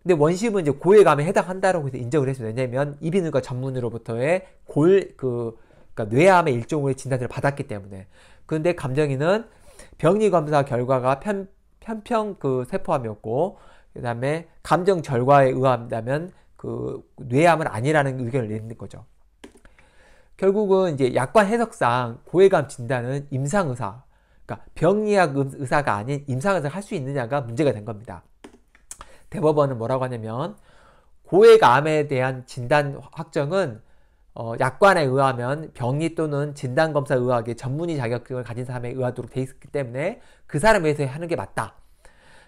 근데 원심은 이제 고혈감에 해당한다라고 해서 인정을 했어요. 왜냐면 이비인후과 전문으로부터의 골, 그, 그러니까 뇌암의 일종의 진단을 받았기 때문에. 그런데 감정이는 병리 검사 결과가 편, 편평 그 세포암이었고, 그 다음에 감정 결과에 의한다면 그 뇌암은 아니라는 의견을 내는 거죠. 결국은 이제 약관 해석상 고해감 진단은 임상의사, 그러니까 병리학 의사가 아닌 임상의사를 할수 있느냐가 문제가 된 겁니다. 대법원은 뭐라고 하냐면 고액암에 대한 진단 확정은 어, 약관에 의하면 병리 또는 진단검사 의학의 전문의 자격증을 가진 사람에 의하도록 돼 있기 때문에 그 사람에 의해서 하는 게 맞다.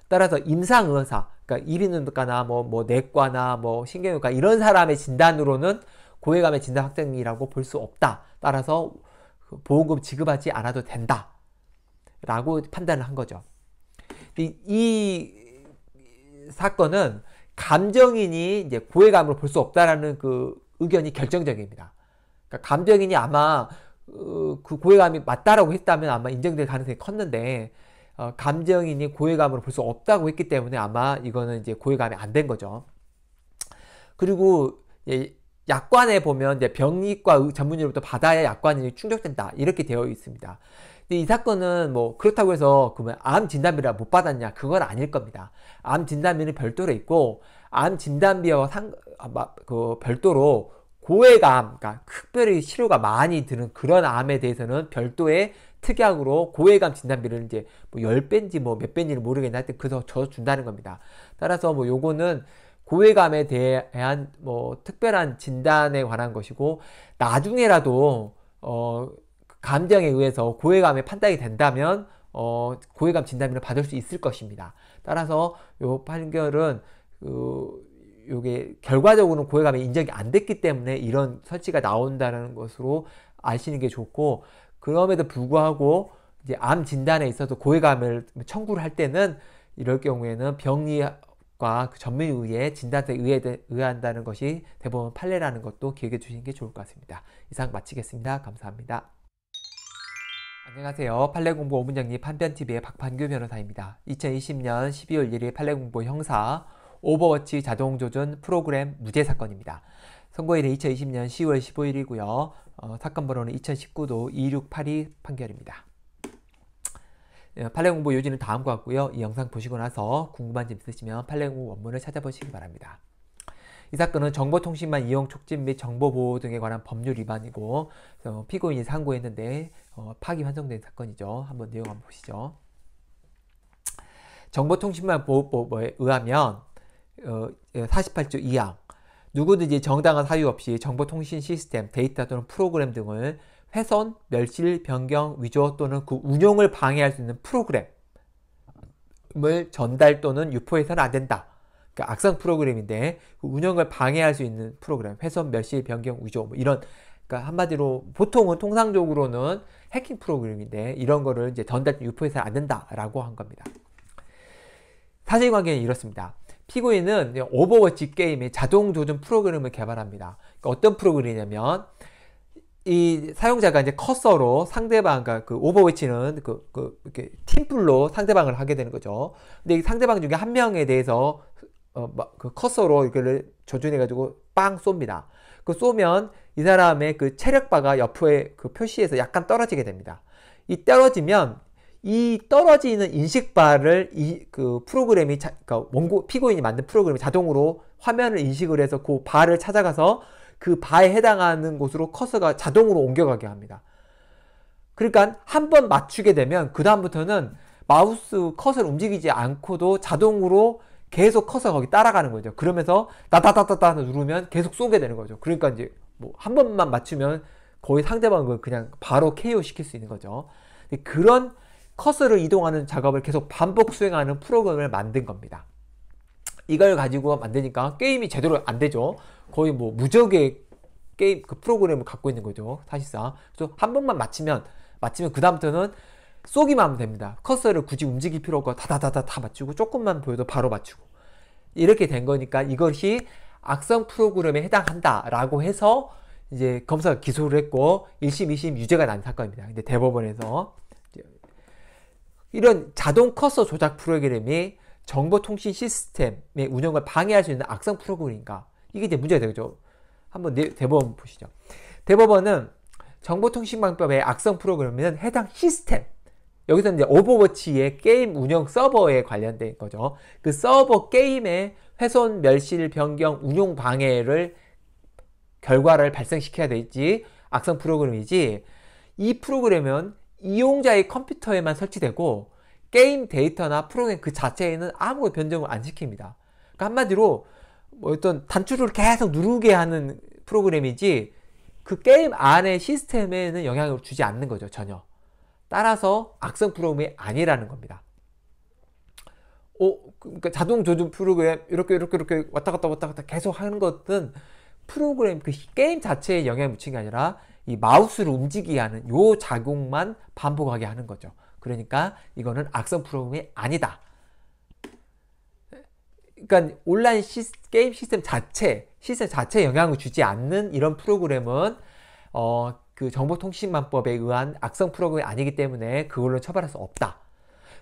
따라서 임상의사, 그러니까 이비인후과나 뭐, 뭐 내과나 뭐 신경외과 이런 사람의 진단으로는 고액암의 진단 확정이라고 볼 수 없다. 따라서 그 보험금 지급하지 않아도 된다. 라고 판단을 한 거죠. 이, 이 사건은 감정인이 이제 고해감으로 볼 수 없다라는 그 의견이 결정적입니다. 그러니까 감정인이 아마 어, 그 고해감이 맞다라고 했다면 아마 인정될 가능성이 컸는데 어, 감정인이 고해감으로 볼 수 없다고 했기 때문에 아마 이거는 이제 고해감이 안 된 거죠. 그리고 예, 약관에 보면 이제 병리과 전문의로부터 받아야 약관이 충족된다 이렇게 되어 있습니다. 근데 이 사건은 뭐 그렇다고 해서 그러면 암진단비를못 받았냐 그건 아닐 겁니다. 암 진단비는 별도로 있고 암 진단비와 상, 아, 그 별도로 고액암, 그러니까 특별히 치료가 많이 드는 그런 암에 대해서는 별도의 특약으로 고액암 진단비를 이제 뭐 10배인지 뭐 몇 배인지는 모르겠는데 하여튼 그래서 저 준다는 겁니다. 따라서 뭐 요거는 고액암에 대한 뭐 특별한 진단에 관한 것이고 나중에라도 어 감정에 의해서 고해감에 판단이 된다면 어, 고해감 진단비를 받을 수 있을 것입니다. 따라서 요 판결은 그 요게 결과적으로는 고해감이 인정이 안 됐기 때문에 이런 설치가 나온다는 것으로 아시는 게 좋고 그럼에도 불구하고 이제 암 진단에 있어서 고해감을 청구를 할 때는 이럴 경우에는 병리과 그 전문의의 진단에 의해 의한다는 것이 대법원 판례라는 것도 기억해 주시는 게 좋을 것 같습니다. 이상 마치겠습니다. 감사합니다. 안녕하세요. 판례공부 5분정리 판변TV의 박판규 변호사입니다. 2020년 12월 1일 판례공부 형사 오버워치 자동조준 프로그램 무죄 사건입니다. 선고일은 2020년 10월 15일이고요. 어, 사건 번호는 2019도 2682 판결입니다. 판례공부 예, 요지는 다음과 같고요. 이 영상 보시고 나서 궁금한 점 있으시면 판례공부 원문을 찾아보시기 바랍니다. 이 사건은 정보통신망 이용 촉진 및 정보보호 등에 관한 법률 위반이고 어, 피고인이 상고했는데 어, 파기 환송된 사건이죠. 한번 내용 한번 보시죠. 정보통신망보호법에 의하면 어, 48조 예, 2항 누구든지 정당한 사유 없이 정보통신 시스템, 데이터 또는 프로그램 등을 훼손, 멸실, 변경, 위조 또는 그 운용을 방해할 수 있는 프로그램을 전달 또는 유포해서는 안 된다. 그러니까 악성 프로그램인데 그 운영을 방해할 수 있는 프로그램, 훼손, 멸실, 변경, 위조 뭐 이런 그러니까 한마디로 보통은 통상적으로는 해킹 프로그램인데 이런 거를 이제 전달 유포해서 안 된다라고 한 겁니다. 사실관계는 이렇습니다. 피고인은 오버워치 게임의 자동 조준 프로그램을 개발합니다. 그러니까 어떤 프로그램이냐면 이 사용자가 이제 커서로 상대방과 그 오버워치는 그, 그, 이렇게 팀플로 상대방을 하게 되는 거죠. 근데 상대방 중에 한 명에 대해서 어, 그 커서로 이거 조준해가지고 빵 쏩니다. 그 쏘면 이 사람의 그 체력바가 옆에 그 표시에서 약간 떨어지게 됩니다. 이 떨어지면 이 떨어지는 인식바를 이 그 프로그램이 자, 그러니까 원고 피고인이 만든 프로그램이 자동으로 화면을 인식을 해서 그 바를 찾아가서 그 바에 해당하는 곳으로 커서가 자동으로 옮겨가게 합니다. 그러니까 한 번 맞추게 되면 그 다음부터는 마우스 컷을 움직이지 않고도 자동으로 계속 커서 거기 따라가는 거죠. 그러면서 따따따따따 누르면 계속 쏘게 되는 거죠. 그러니까 이제 뭐한 번만 맞추면 거의 상대방을 그 그냥 바로 KO 시킬 수 있는 거죠. 그런 커서를 이동하는 작업을 계속 반복 수행하는 프로그램을 만든 겁니다. 이걸 가지고 만드니까 게임이 제대로 안 되죠. 거의 뭐 무적의 게임 그 프로그램을 갖고 있는 거죠. 사실상. 그래서 한 번만 맞히면 맞히면 그다음부터는 쏘기만 하면 됩니다. 커서를 굳이 움직일 필요 없고 다다다다 다 맞추고 조금만 보여도 바로 맞추고 이렇게 된 거니까 이것이 악성 프로그램에 해당한다라고 해서 이제 검사가 기소를 했고 1심, 2심 유죄가 난 사건입니다. 근데 대법원에서 이런 자동 커서 조작 프로그램이 정보통신 시스템의 운영을 방해할 수 있는 악성 프로그램인가? 이게 이제 문제가 되죠. 한번 대법원 보시죠. 대법원은 정보통신망법의 악성 프로그램에는 해당 시스템, 여기서 이제 오버워치의 게임 운영 서버에 관련된 거죠. 그 서버 게임의 훼손, 멸실, 변경, 운용 방해를 결과를 발생시켜야 될지 악성 프로그램이지 이 프로그램은 이용자의 컴퓨터에만 설치되고 게임 데이터나 프로그램 그 자체에는 아무 런 변정을 안 시킵니다. 그러니까 한마디로 뭐 어떤 단추를 계속 누르게 하는 프로그램이지 그 게임 안에 시스템에는 영향을 주지 않는 거죠 전혀. 따라서 악성 프로그램이 아니라는 겁니다. 어, 그러니까 자동 조준 프로그램 이렇게 이렇게 이렇게 왔다 갔다 왔다 갔다 계속 하는 것은 프로그램 그 게임 자체에 영향을 미친 게 아니라 이 마우스를 움직이게 하는 요 작용만 반복하게 하는 거죠. 그러니까 이거는 악성 프로그램이 아니다. 그러니까 온라인 시 게임 시스템 자체, 시스템 자체에 영향을 주지 않는 이런 프로그램은 어, 그 정보통신망법에 의한 악성 프로그램이 아니기 때문에 그걸로 처벌할 수 없다.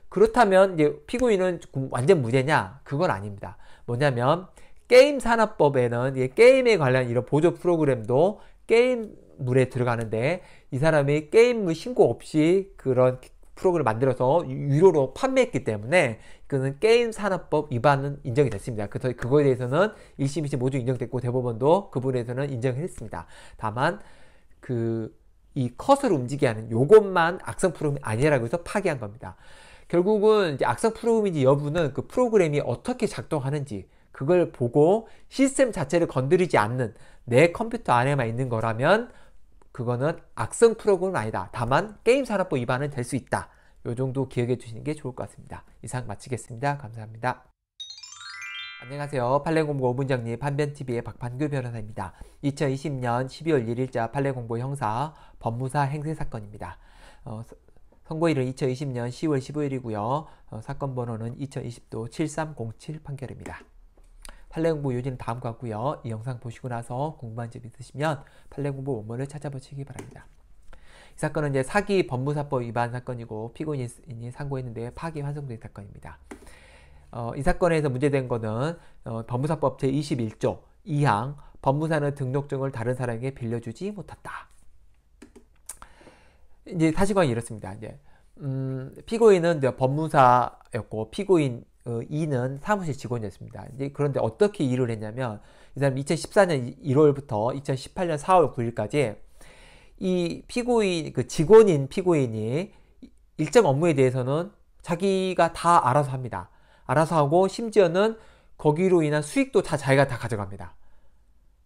그렇다면 이제 피고인은 완전 무죄냐? 그건 아닙니다. 뭐냐면 게임 산업법에는 게임에 관련 이런 보조 프로그램도 게임물에 들어가는데 이 사람이 게임물 신고 없이 그런 프로그램을 만들어서 유료로 판매했기 때문에 그는 게임 산업법 위반은 인정이 됐습니다. 그래서 그거에 대해서는 1심, 2심 모두 인정됐고 대법원도 그분에 부서는인정 했습니다. 다만 그이 컷을 움직이게 하는 요것만 악성 프로그램이 아니라고 해서 파괴한 겁니다. 결국은 이제 악성 프로그램인지 여부는 그 프로그램이 어떻게 작동하는지 그걸 보고 시스템 자체를 건드리지 않는 내 컴퓨터 안에만 있는 거라면 그거는 악성 프로그램은 아니다. 다만 게임 산업법 위반은 될 수 있다. 요 정도 기억해 주시는 게 좋을 것 같습니다. 이상 마치겠습니다. 감사합니다. 안녕하세요. 판례공고 5분정리 판변TV의 박판규 변호사입니다. 2020년 12월 1일자 판례공고 형사 법무사 행세사건입니다. 어, 선고일은 2020년 10월 15일이고요. 어, 사건 번호는 2020도 7307 판결입니다. 판례공부 요지는 다음과 같고요. 이 영상 보시고 나서 궁금한 점 있으시면 판례공부 원문을 찾아보시기 바랍니다. 이 사건은 이제 사기 법무사법 위반 사건이고 피고인이 상고했는데 파기 환송된 사건입니다. 어, 이 사건에서 문제된 것은 어, 법무사법 제21조 2항 법무사는 등록증을 다른 사람에게 빌려주지 못한다. 이제 사실관이 이렇습니다. 이제 음, 피고인은 법무사였고 피고인 어, 이는 사무실 직원이었습니다. 이제 그런데 어떻게 일을 했냐면 이 사람 2014년 1월부터 2018년 4월 9일까지 이 피고인 그 직원인 피고인이 일정 업무에 대해서는 자기가 다 알아서 합니다. 알아서 하고 심지어는 거기로 인한 수익도 다 자기가 다 가져갑니다.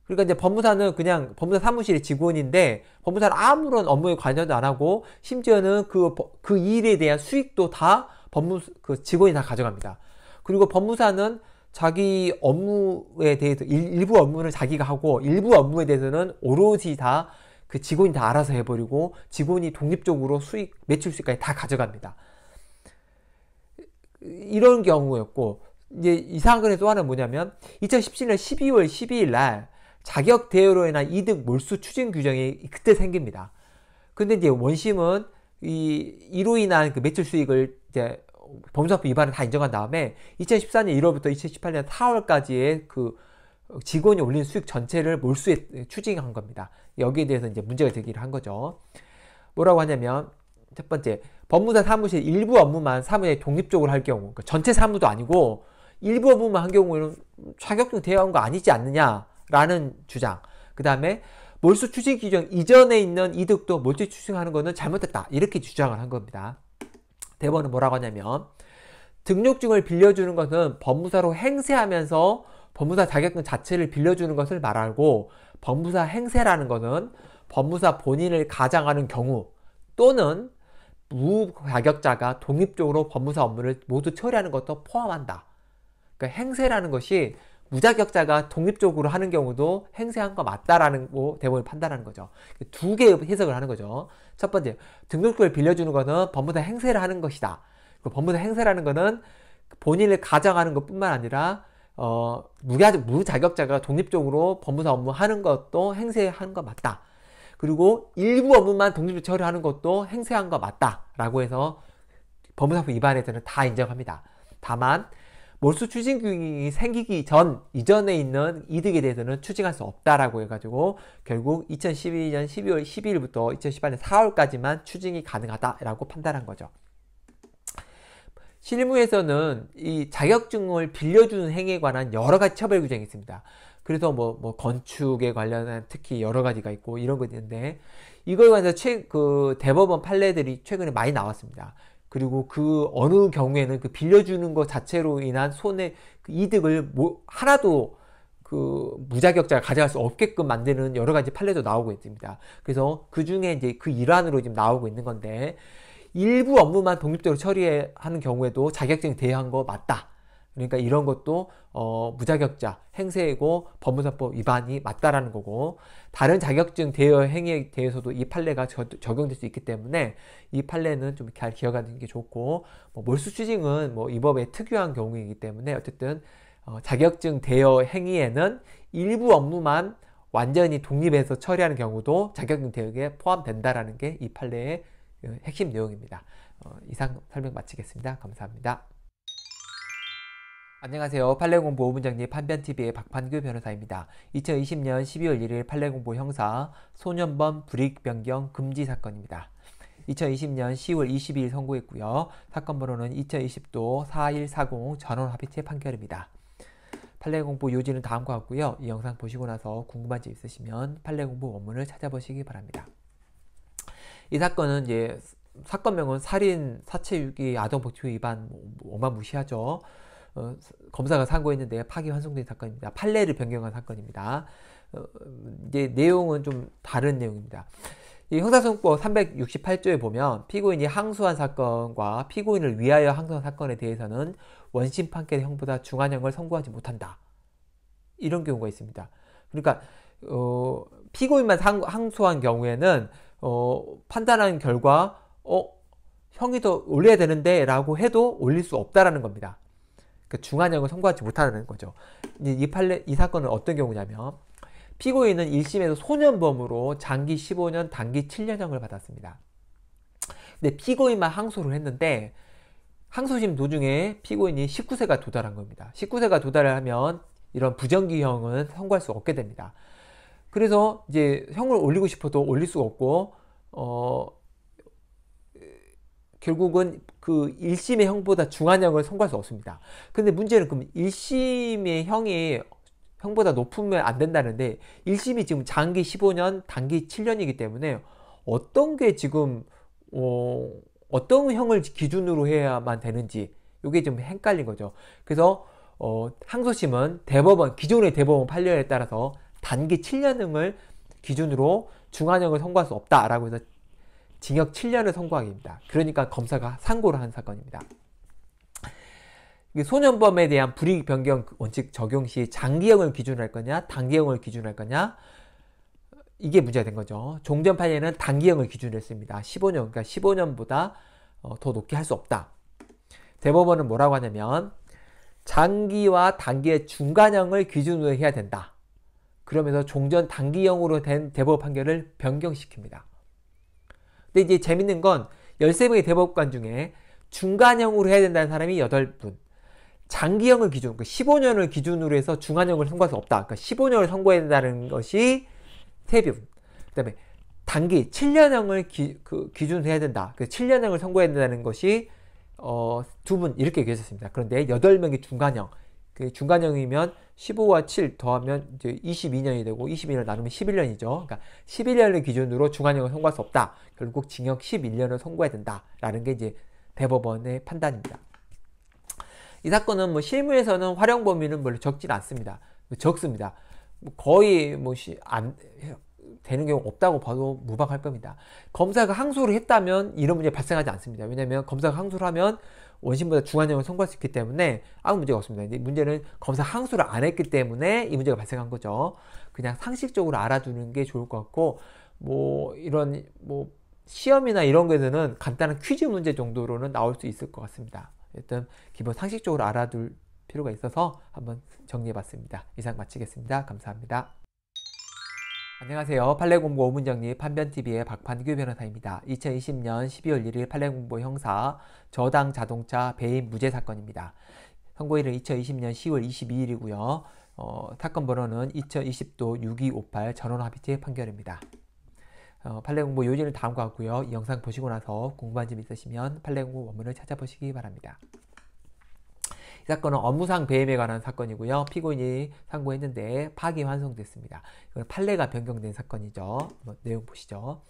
그러니까 이제 법무사는 그냥 법무사 사무실의 직원인데 법무사는 아무런 업무에 관여도 안 하고 심지어는 그, 그 일에 대한 수익도 다 법무, 그 직원이 다 가져갑니다. 그리고 법무사는 자기 업무에 대해서 일, 부 업무를 자기가 하고 일부 업무에 대해서는 오로지 다 그 직원이 다 알아서 해버리고 직원이 독립적으로 수익, 매출 수익까지 다 가져갑니다. 이런 경우였고 이제 이상한 건또 하나 뭐냐면 2017년 12월 12일 날 자격 대여로 인한 이득 몰수 추징 규정이 그때 생깁니다. 근데 이제 원심은 이 이로 인한 그 매출 수익을 이제 범죄법 위반을 다 인정한 다음에 2014년 1월부터 2018년 4월까지의 그 직원이 올린 수익 전체를 몰수에 추징한 겁니다. 여기에 대해서 이제 문제가 되기를 한 거죠. 뭐라고 하냐면 첫 번째 법무사 사무실 일부 업무만 사무의 독립적으로 할 경우, 그러니까 전체 사무도 아니고 일부 업무만 한 경우에는 자격증 대여한 거 아니지 않느냐라는 주장. 그 다음에 몰수 추징 규정 이전에 있는 이득도 몰수 추징하는 거는 잘못됐다. 이렇게 주장을 한 겁니다. 대법원은 뭐라고 하냐면 등록증을 빌려주는 것은 법무사로 행세하면서 법무사 자격증 자체를 빌려주는 것을 말하고 법무사 행세라는 것은 법무사 본인을 가장하는 경우 또는 무자격자가 독립적으로 법무사 업무를 모두 처리하는 것도 포함한다. 그러니까 행세라는 것이 무자격자가 독립적으로 하는 경우도 행세한 거 맞다라는 거대법원 판단하는 거죠. 두 개의 해석을 하는 거죠. 첫 번째, 등록금을 빌려주는 것은 법무사 행세를 하는 것이다. 그 법무사 행세라는 것은 본인을 가장하는 것뿐만 아니라 어, 무자, 무자격자가 독립적으로 법무사 업무 하는 것도 행세하는 거 맞다. 그리고 일부 업무만 동립적 처리하는 것도 행세한 거 맞다라고 해서 법무사법 위반에 대해서는 다 인정합니다. 다만 몰수 추징금이 생기기 전 이전에 있는 이득에 대해서는 추징할 수 없다라고 해가지고 결국 2012년 12월 12일부터 2018년 4월까지만 추징이 가능하다라고 판단한 거죠. 실무에서는 이 자격증을 빌려주는 행위에 관한 여러 가지 처벌 규정이 있습니다. 그래서 뭐, 뭐 건축에 관련한 특히 여러 가지가 있고 이런 것 있는데 이걸에 관해서 최, 그 대법원 판례들이 최근에 많이 나왔습니다. 그리고 그 어느 경우에는 그 빌려주는 것 자체로 인한 손해 그 이득을 뭐 하나도 그 무자격자가 가져갈 수 없게끔 만드는 여러 가지 판례도 나오고 있습니다. 그래서 그 중에 이제 그 일환으로 지금 나오고 있는 건데 일부 업무만 독립적으로 처리하는 경우에도 자격증 대여한 거 맞다. 그러니까 이런 것도 어, 무자격자 행세이고 법무사법 위반이 맞다라는 거고 다른 자격증 대여 행위에 대해서도 이 판례가 저, 적용될 수 있기 때문에 이 판례는 좀 잘 기억하는 게 좋고 뭐 몰수 추징은 뭐이 법의 특유한 경우이기 때문에 어쨌든 어, 자격증 대여 행위에는 일부 업무만 완전히 독립해서 처리하는 경우도 자격증 대여에 포함된다라는 게 이 판례의 어, 핵심 내용입니다. 어, 이상 설명 마치겠습니다. 감사합니다. 안녕하세요. 판례공보 오문장님 판변TV의 박판규 변호사입니다. 2020년 12월 1일 판례공보 형사 소년범 불익 변경 금지 사건입니다. 2020년 10월 22일 선고했고요. 사건 번호는 2020도 4140 전원 합의체 판결입니다. 판례공보 요지는 다음과 같고요. 이 영상 보시고 나서 궁금한 점 있으시면 판례공보 원문을 찾아보시기 바랍니다. 이 사건은 이제 사건명은 살인, 사체유기, 아동복지 위반 어마무시하죠. 뭐, 뭐, 뭐, 어, 검사가 상고했는데 파기환송된 사건입니다. 판례를 변경한 사건입니다. 어, 이제 내용은 좀 다른 내용입니다. 이 형사소송법 368조에 보면 피고인이 항소한 사건과 피고인을 위하여 항소한 사건에 대해서는 원심 판결형보다 중한형을 선고하지 못한다. 이런 경우가 있습니다. 그러니까 어, 피고인만 상, 항소한 경우에는 어, 판단한 결과 어, 형이 더 올려야 되는데 라고 해도 올릴 수 없다라는 겁니다. 그러니까 중환형을 선고하지 못하는 거죠. 이 판례, 이 사건은 어떤 경우냐면 피고인은 1심에서 소년범으로 장기 15년, 단기 7년형을 받았습니다. 근데 피고인만 항소를 했는데 항소심 도중에 피고인이 19세가 도달한 겁니다. 19세가 도달을 하면 이런 부정기형은 선고할 수 없게 됩니다. 그래서 이제 형을 올리고 싶어도 올릴 수가 없고 어 결국은 그 1심의 형보다 중한형을 선고할 수 없습니다. 근데 문제는 그럼 1심의 형이 형보다 높으면 안 된다는데 1심이 지금 장기 15년, 단기 7년이기 때문에 어떤 게 지금 어, 어떤 형을 기준으로 해야만 되는지 이게 좀 헷갈린 거죠. 그래서 어, 항소심은 대법원 기존의 대법원 판례에 따라서 단기 7년형을 기준으로 중한형을 선고할 수 없다라고 해서 징역 7년을 선고하기입니다. 그러니까 검사가 상고를 한 사건입니다. 소년범에 대한 불이익 변경 원칙 적용 시 장기형을 기준으로 할 거냐, 단기형을 기준으로 할 거냐, 이게 문제가 된 거죠. 종전 판례는 단기형을 기준으로 했습니다. 15년, 그러니까 15년보다 어, 더 높게 할 수 없다. 대법원은 뭐라고 하냐면, 장기와 단기의 중간형을 기준으로 해야 된다. 그러면서 종전 단기형으로 된 대법 판결을 변경시킵니다. 근데 이제 재밌는 건 13명의 대법관 중에 중간형으로 해야 된다는 사람이 8분. 장기형을 기준, 그 그러니까 15년을 기준으로 해서 중간형을 선고할 수 없다. 그러니까 15년을 선고해야 된다는 것이 3분. 그 다음에 단기 7년형을 기, 그 준으로 해야 된다. 그 7년형을 선고해야 된다는 것이 어, 두분 이렇게 얘기했었습니다. 그런데 8명이 중간형, 그 중간형이면 15와 7 더하면 이제 22년이 되고 22년 나누면 11년이죠. 그러니까 11년을 기준으로 중간형을 선고할 수 없다. 결국 징역 11년을 선고해야 된다라는 게 이제 대법원의 판단입니다. 이 사건은 뭐 실무에서는 활용 범위는 별로 적진 않습니다. 적습니다. 뭐 거의 뭐안 되는 경우 없다고 봐도 무방할 겁니다. 검사가 항소를 했다면 이런 문제 발생하지 않습니다. 왜냐하면 검사가 항소를 하면 원심보다 중한형을 선고할 수 있기 때문에 아무 문제가 없습니다. 문제는 검사 항소를 안 했기 때문에 이 문제가 발생한 거죠. 그냥 상식적으로 알아두는 게 좋을 것 같고 뭐 이런 뭐 시험이나 이런 거에서는 간단한 퀴즈 문제 정도로는 나올 수 있을 것 같습니다. 일단 기본 상식적으로 알아둘 필요가 있어서 한번 정리해 봤습니다. 이상 마치겠습니다. 감사합니다. 안녕하세요. 판례공고 오문정리 판변TV의 박판규 변호사입니다. 2020년 12월 1일 판례공고 형사 저당 자동차 배임 무죄 사건입니다. 선고일은 2020년 10월 22일이고요. 어, 사건 번호는 2020도 6258 전원합의체 판결입니다. 어, 판례공부 요지는 다음과 같고요. 이 영상 보시고 나서 궁금한 점 있으시면 판례공부 원문을 찾아보시기 바랍니다. 사건은 업무상 배임에 관한 사건이고요. 피고인이 상고했는데 파기 환송됐습니다. 이건 판례가 변경된 사건이죠. 내용 보시죠.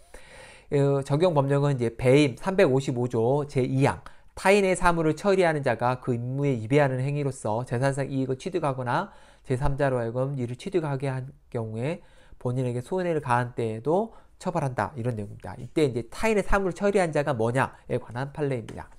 어, 적용 법령은 이제 배임 355조 제2항 타인의 사물을 처리하는 자가 그 임무에 이배하는 행위로서 재산상 이익을 취득하거나 제3자로 하여금 이를 취득하게 한 경우에 본인에게 손해를 가한 때에도 처벌한다 이런 내용입니다. 이때 이제 타인의 사물을 처리한 자가 뭐냐에 관한 판례입니다.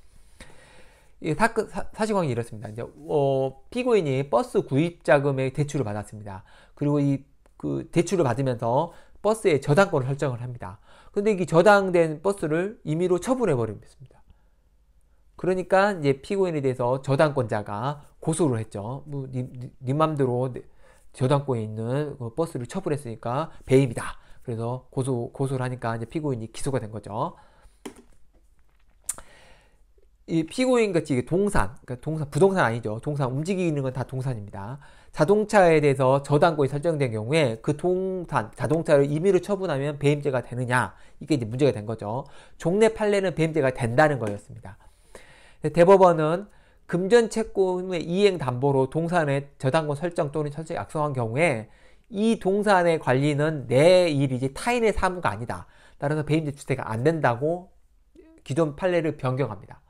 이 예, 사, 그, 사 실관계는 이렇습니다. 이제 어, 피고인이 버스 구입 자금의 대출을 받았습니다. 그리고 이 그 대출을 받으면서 버스의 저당권을 설정을 합니다. 근데 이 저당된 버스를 임의로 처분해 버립니다. 그러니까 이제 피고인에 대해서 저당권자가 고소를 했죠. 뭐, 니, 니, 니 맘대로 저당권에 있는 그 버스를 처분했으니까 배임이다. 그래서 고소, 고소를 하니까 이제 피고인이 기소가 된 거죠. 이 피고인 같이 동산, 그러니까 동산, 부동산 아니죠. 동산 움직이는 건 다 동산입니다. 자동차에 대해서 저당권이 설정된 경우에 그 동산, 자동차를 임의로 처분하면 배임죄가 되느냐. 이게 이제 문제가 된 거죠. 종례 판례는 배임죄가 된다는 거였습니다. 대법원은 금전 채권의 이행 담보로 동산의 저당권 설정 또는 설정이 약속한 경우에 이 동산의 관리는 내 일이지 타인의 사무가 아니다. 따라서 배임죄 주체가 안 된다고 기존 판례를 변경합니다.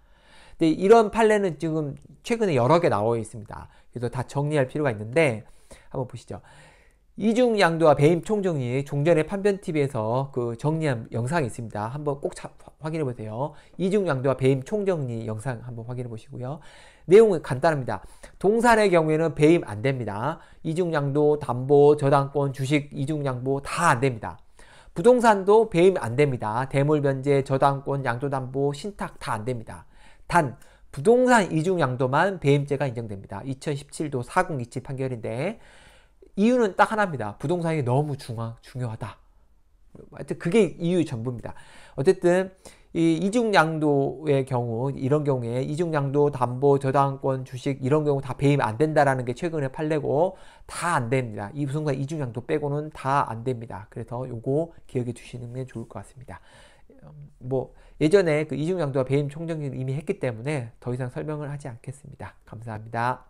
근데 네, 이런 판례는 지금 최근에 여러 개 나와 있습니다. 그래서 다 정리할 필요가 있는데 한번 보시죠. 이중 양도와 배임 총정리 종전의 판변 TV에서 그 정리한 영상이 있습니다. 한번 꼭 자, 확인해 보세요. 이중 양도와 배임 총정리 영상 한번 확인해 보시고요. 내용은 간단합니다. 동산의 경우에는 배임 안 됩니다. 이중 양도, 담보, 저당권, 주식, 이중 양보 다 안 됩니다. 부동산도 배임 안 됩니다. 대물 변제, 저당권, 양도담보, 신탁 다 안 됩니다. 단 부동산 이중양도만 배임죄가 인정됩니다. 2017도 4027 판결인데 이유는 딱 하나입니다. 부동산이 너무 중화, 중요하다. 하여튼 그게 이유 전부입니다. 어쨌든 이 이중양도의 경우 이런 경우에 이중양도 담보 저당권 주식 이런 경우 다 배임 안 된다라는 게 최근에 판례고 다 안 됩니다. 이 부동산 이중양도 빼고는 다 안 됩니다. 그래서 요거 기억해 주시는 게 좋을 것 같습니다. 음, 뭐 예전에 그 이중양도와 배임 총정리는 이미 했기 때문에 더 이상 설명을 하지 않겠습니다. 감사합니다.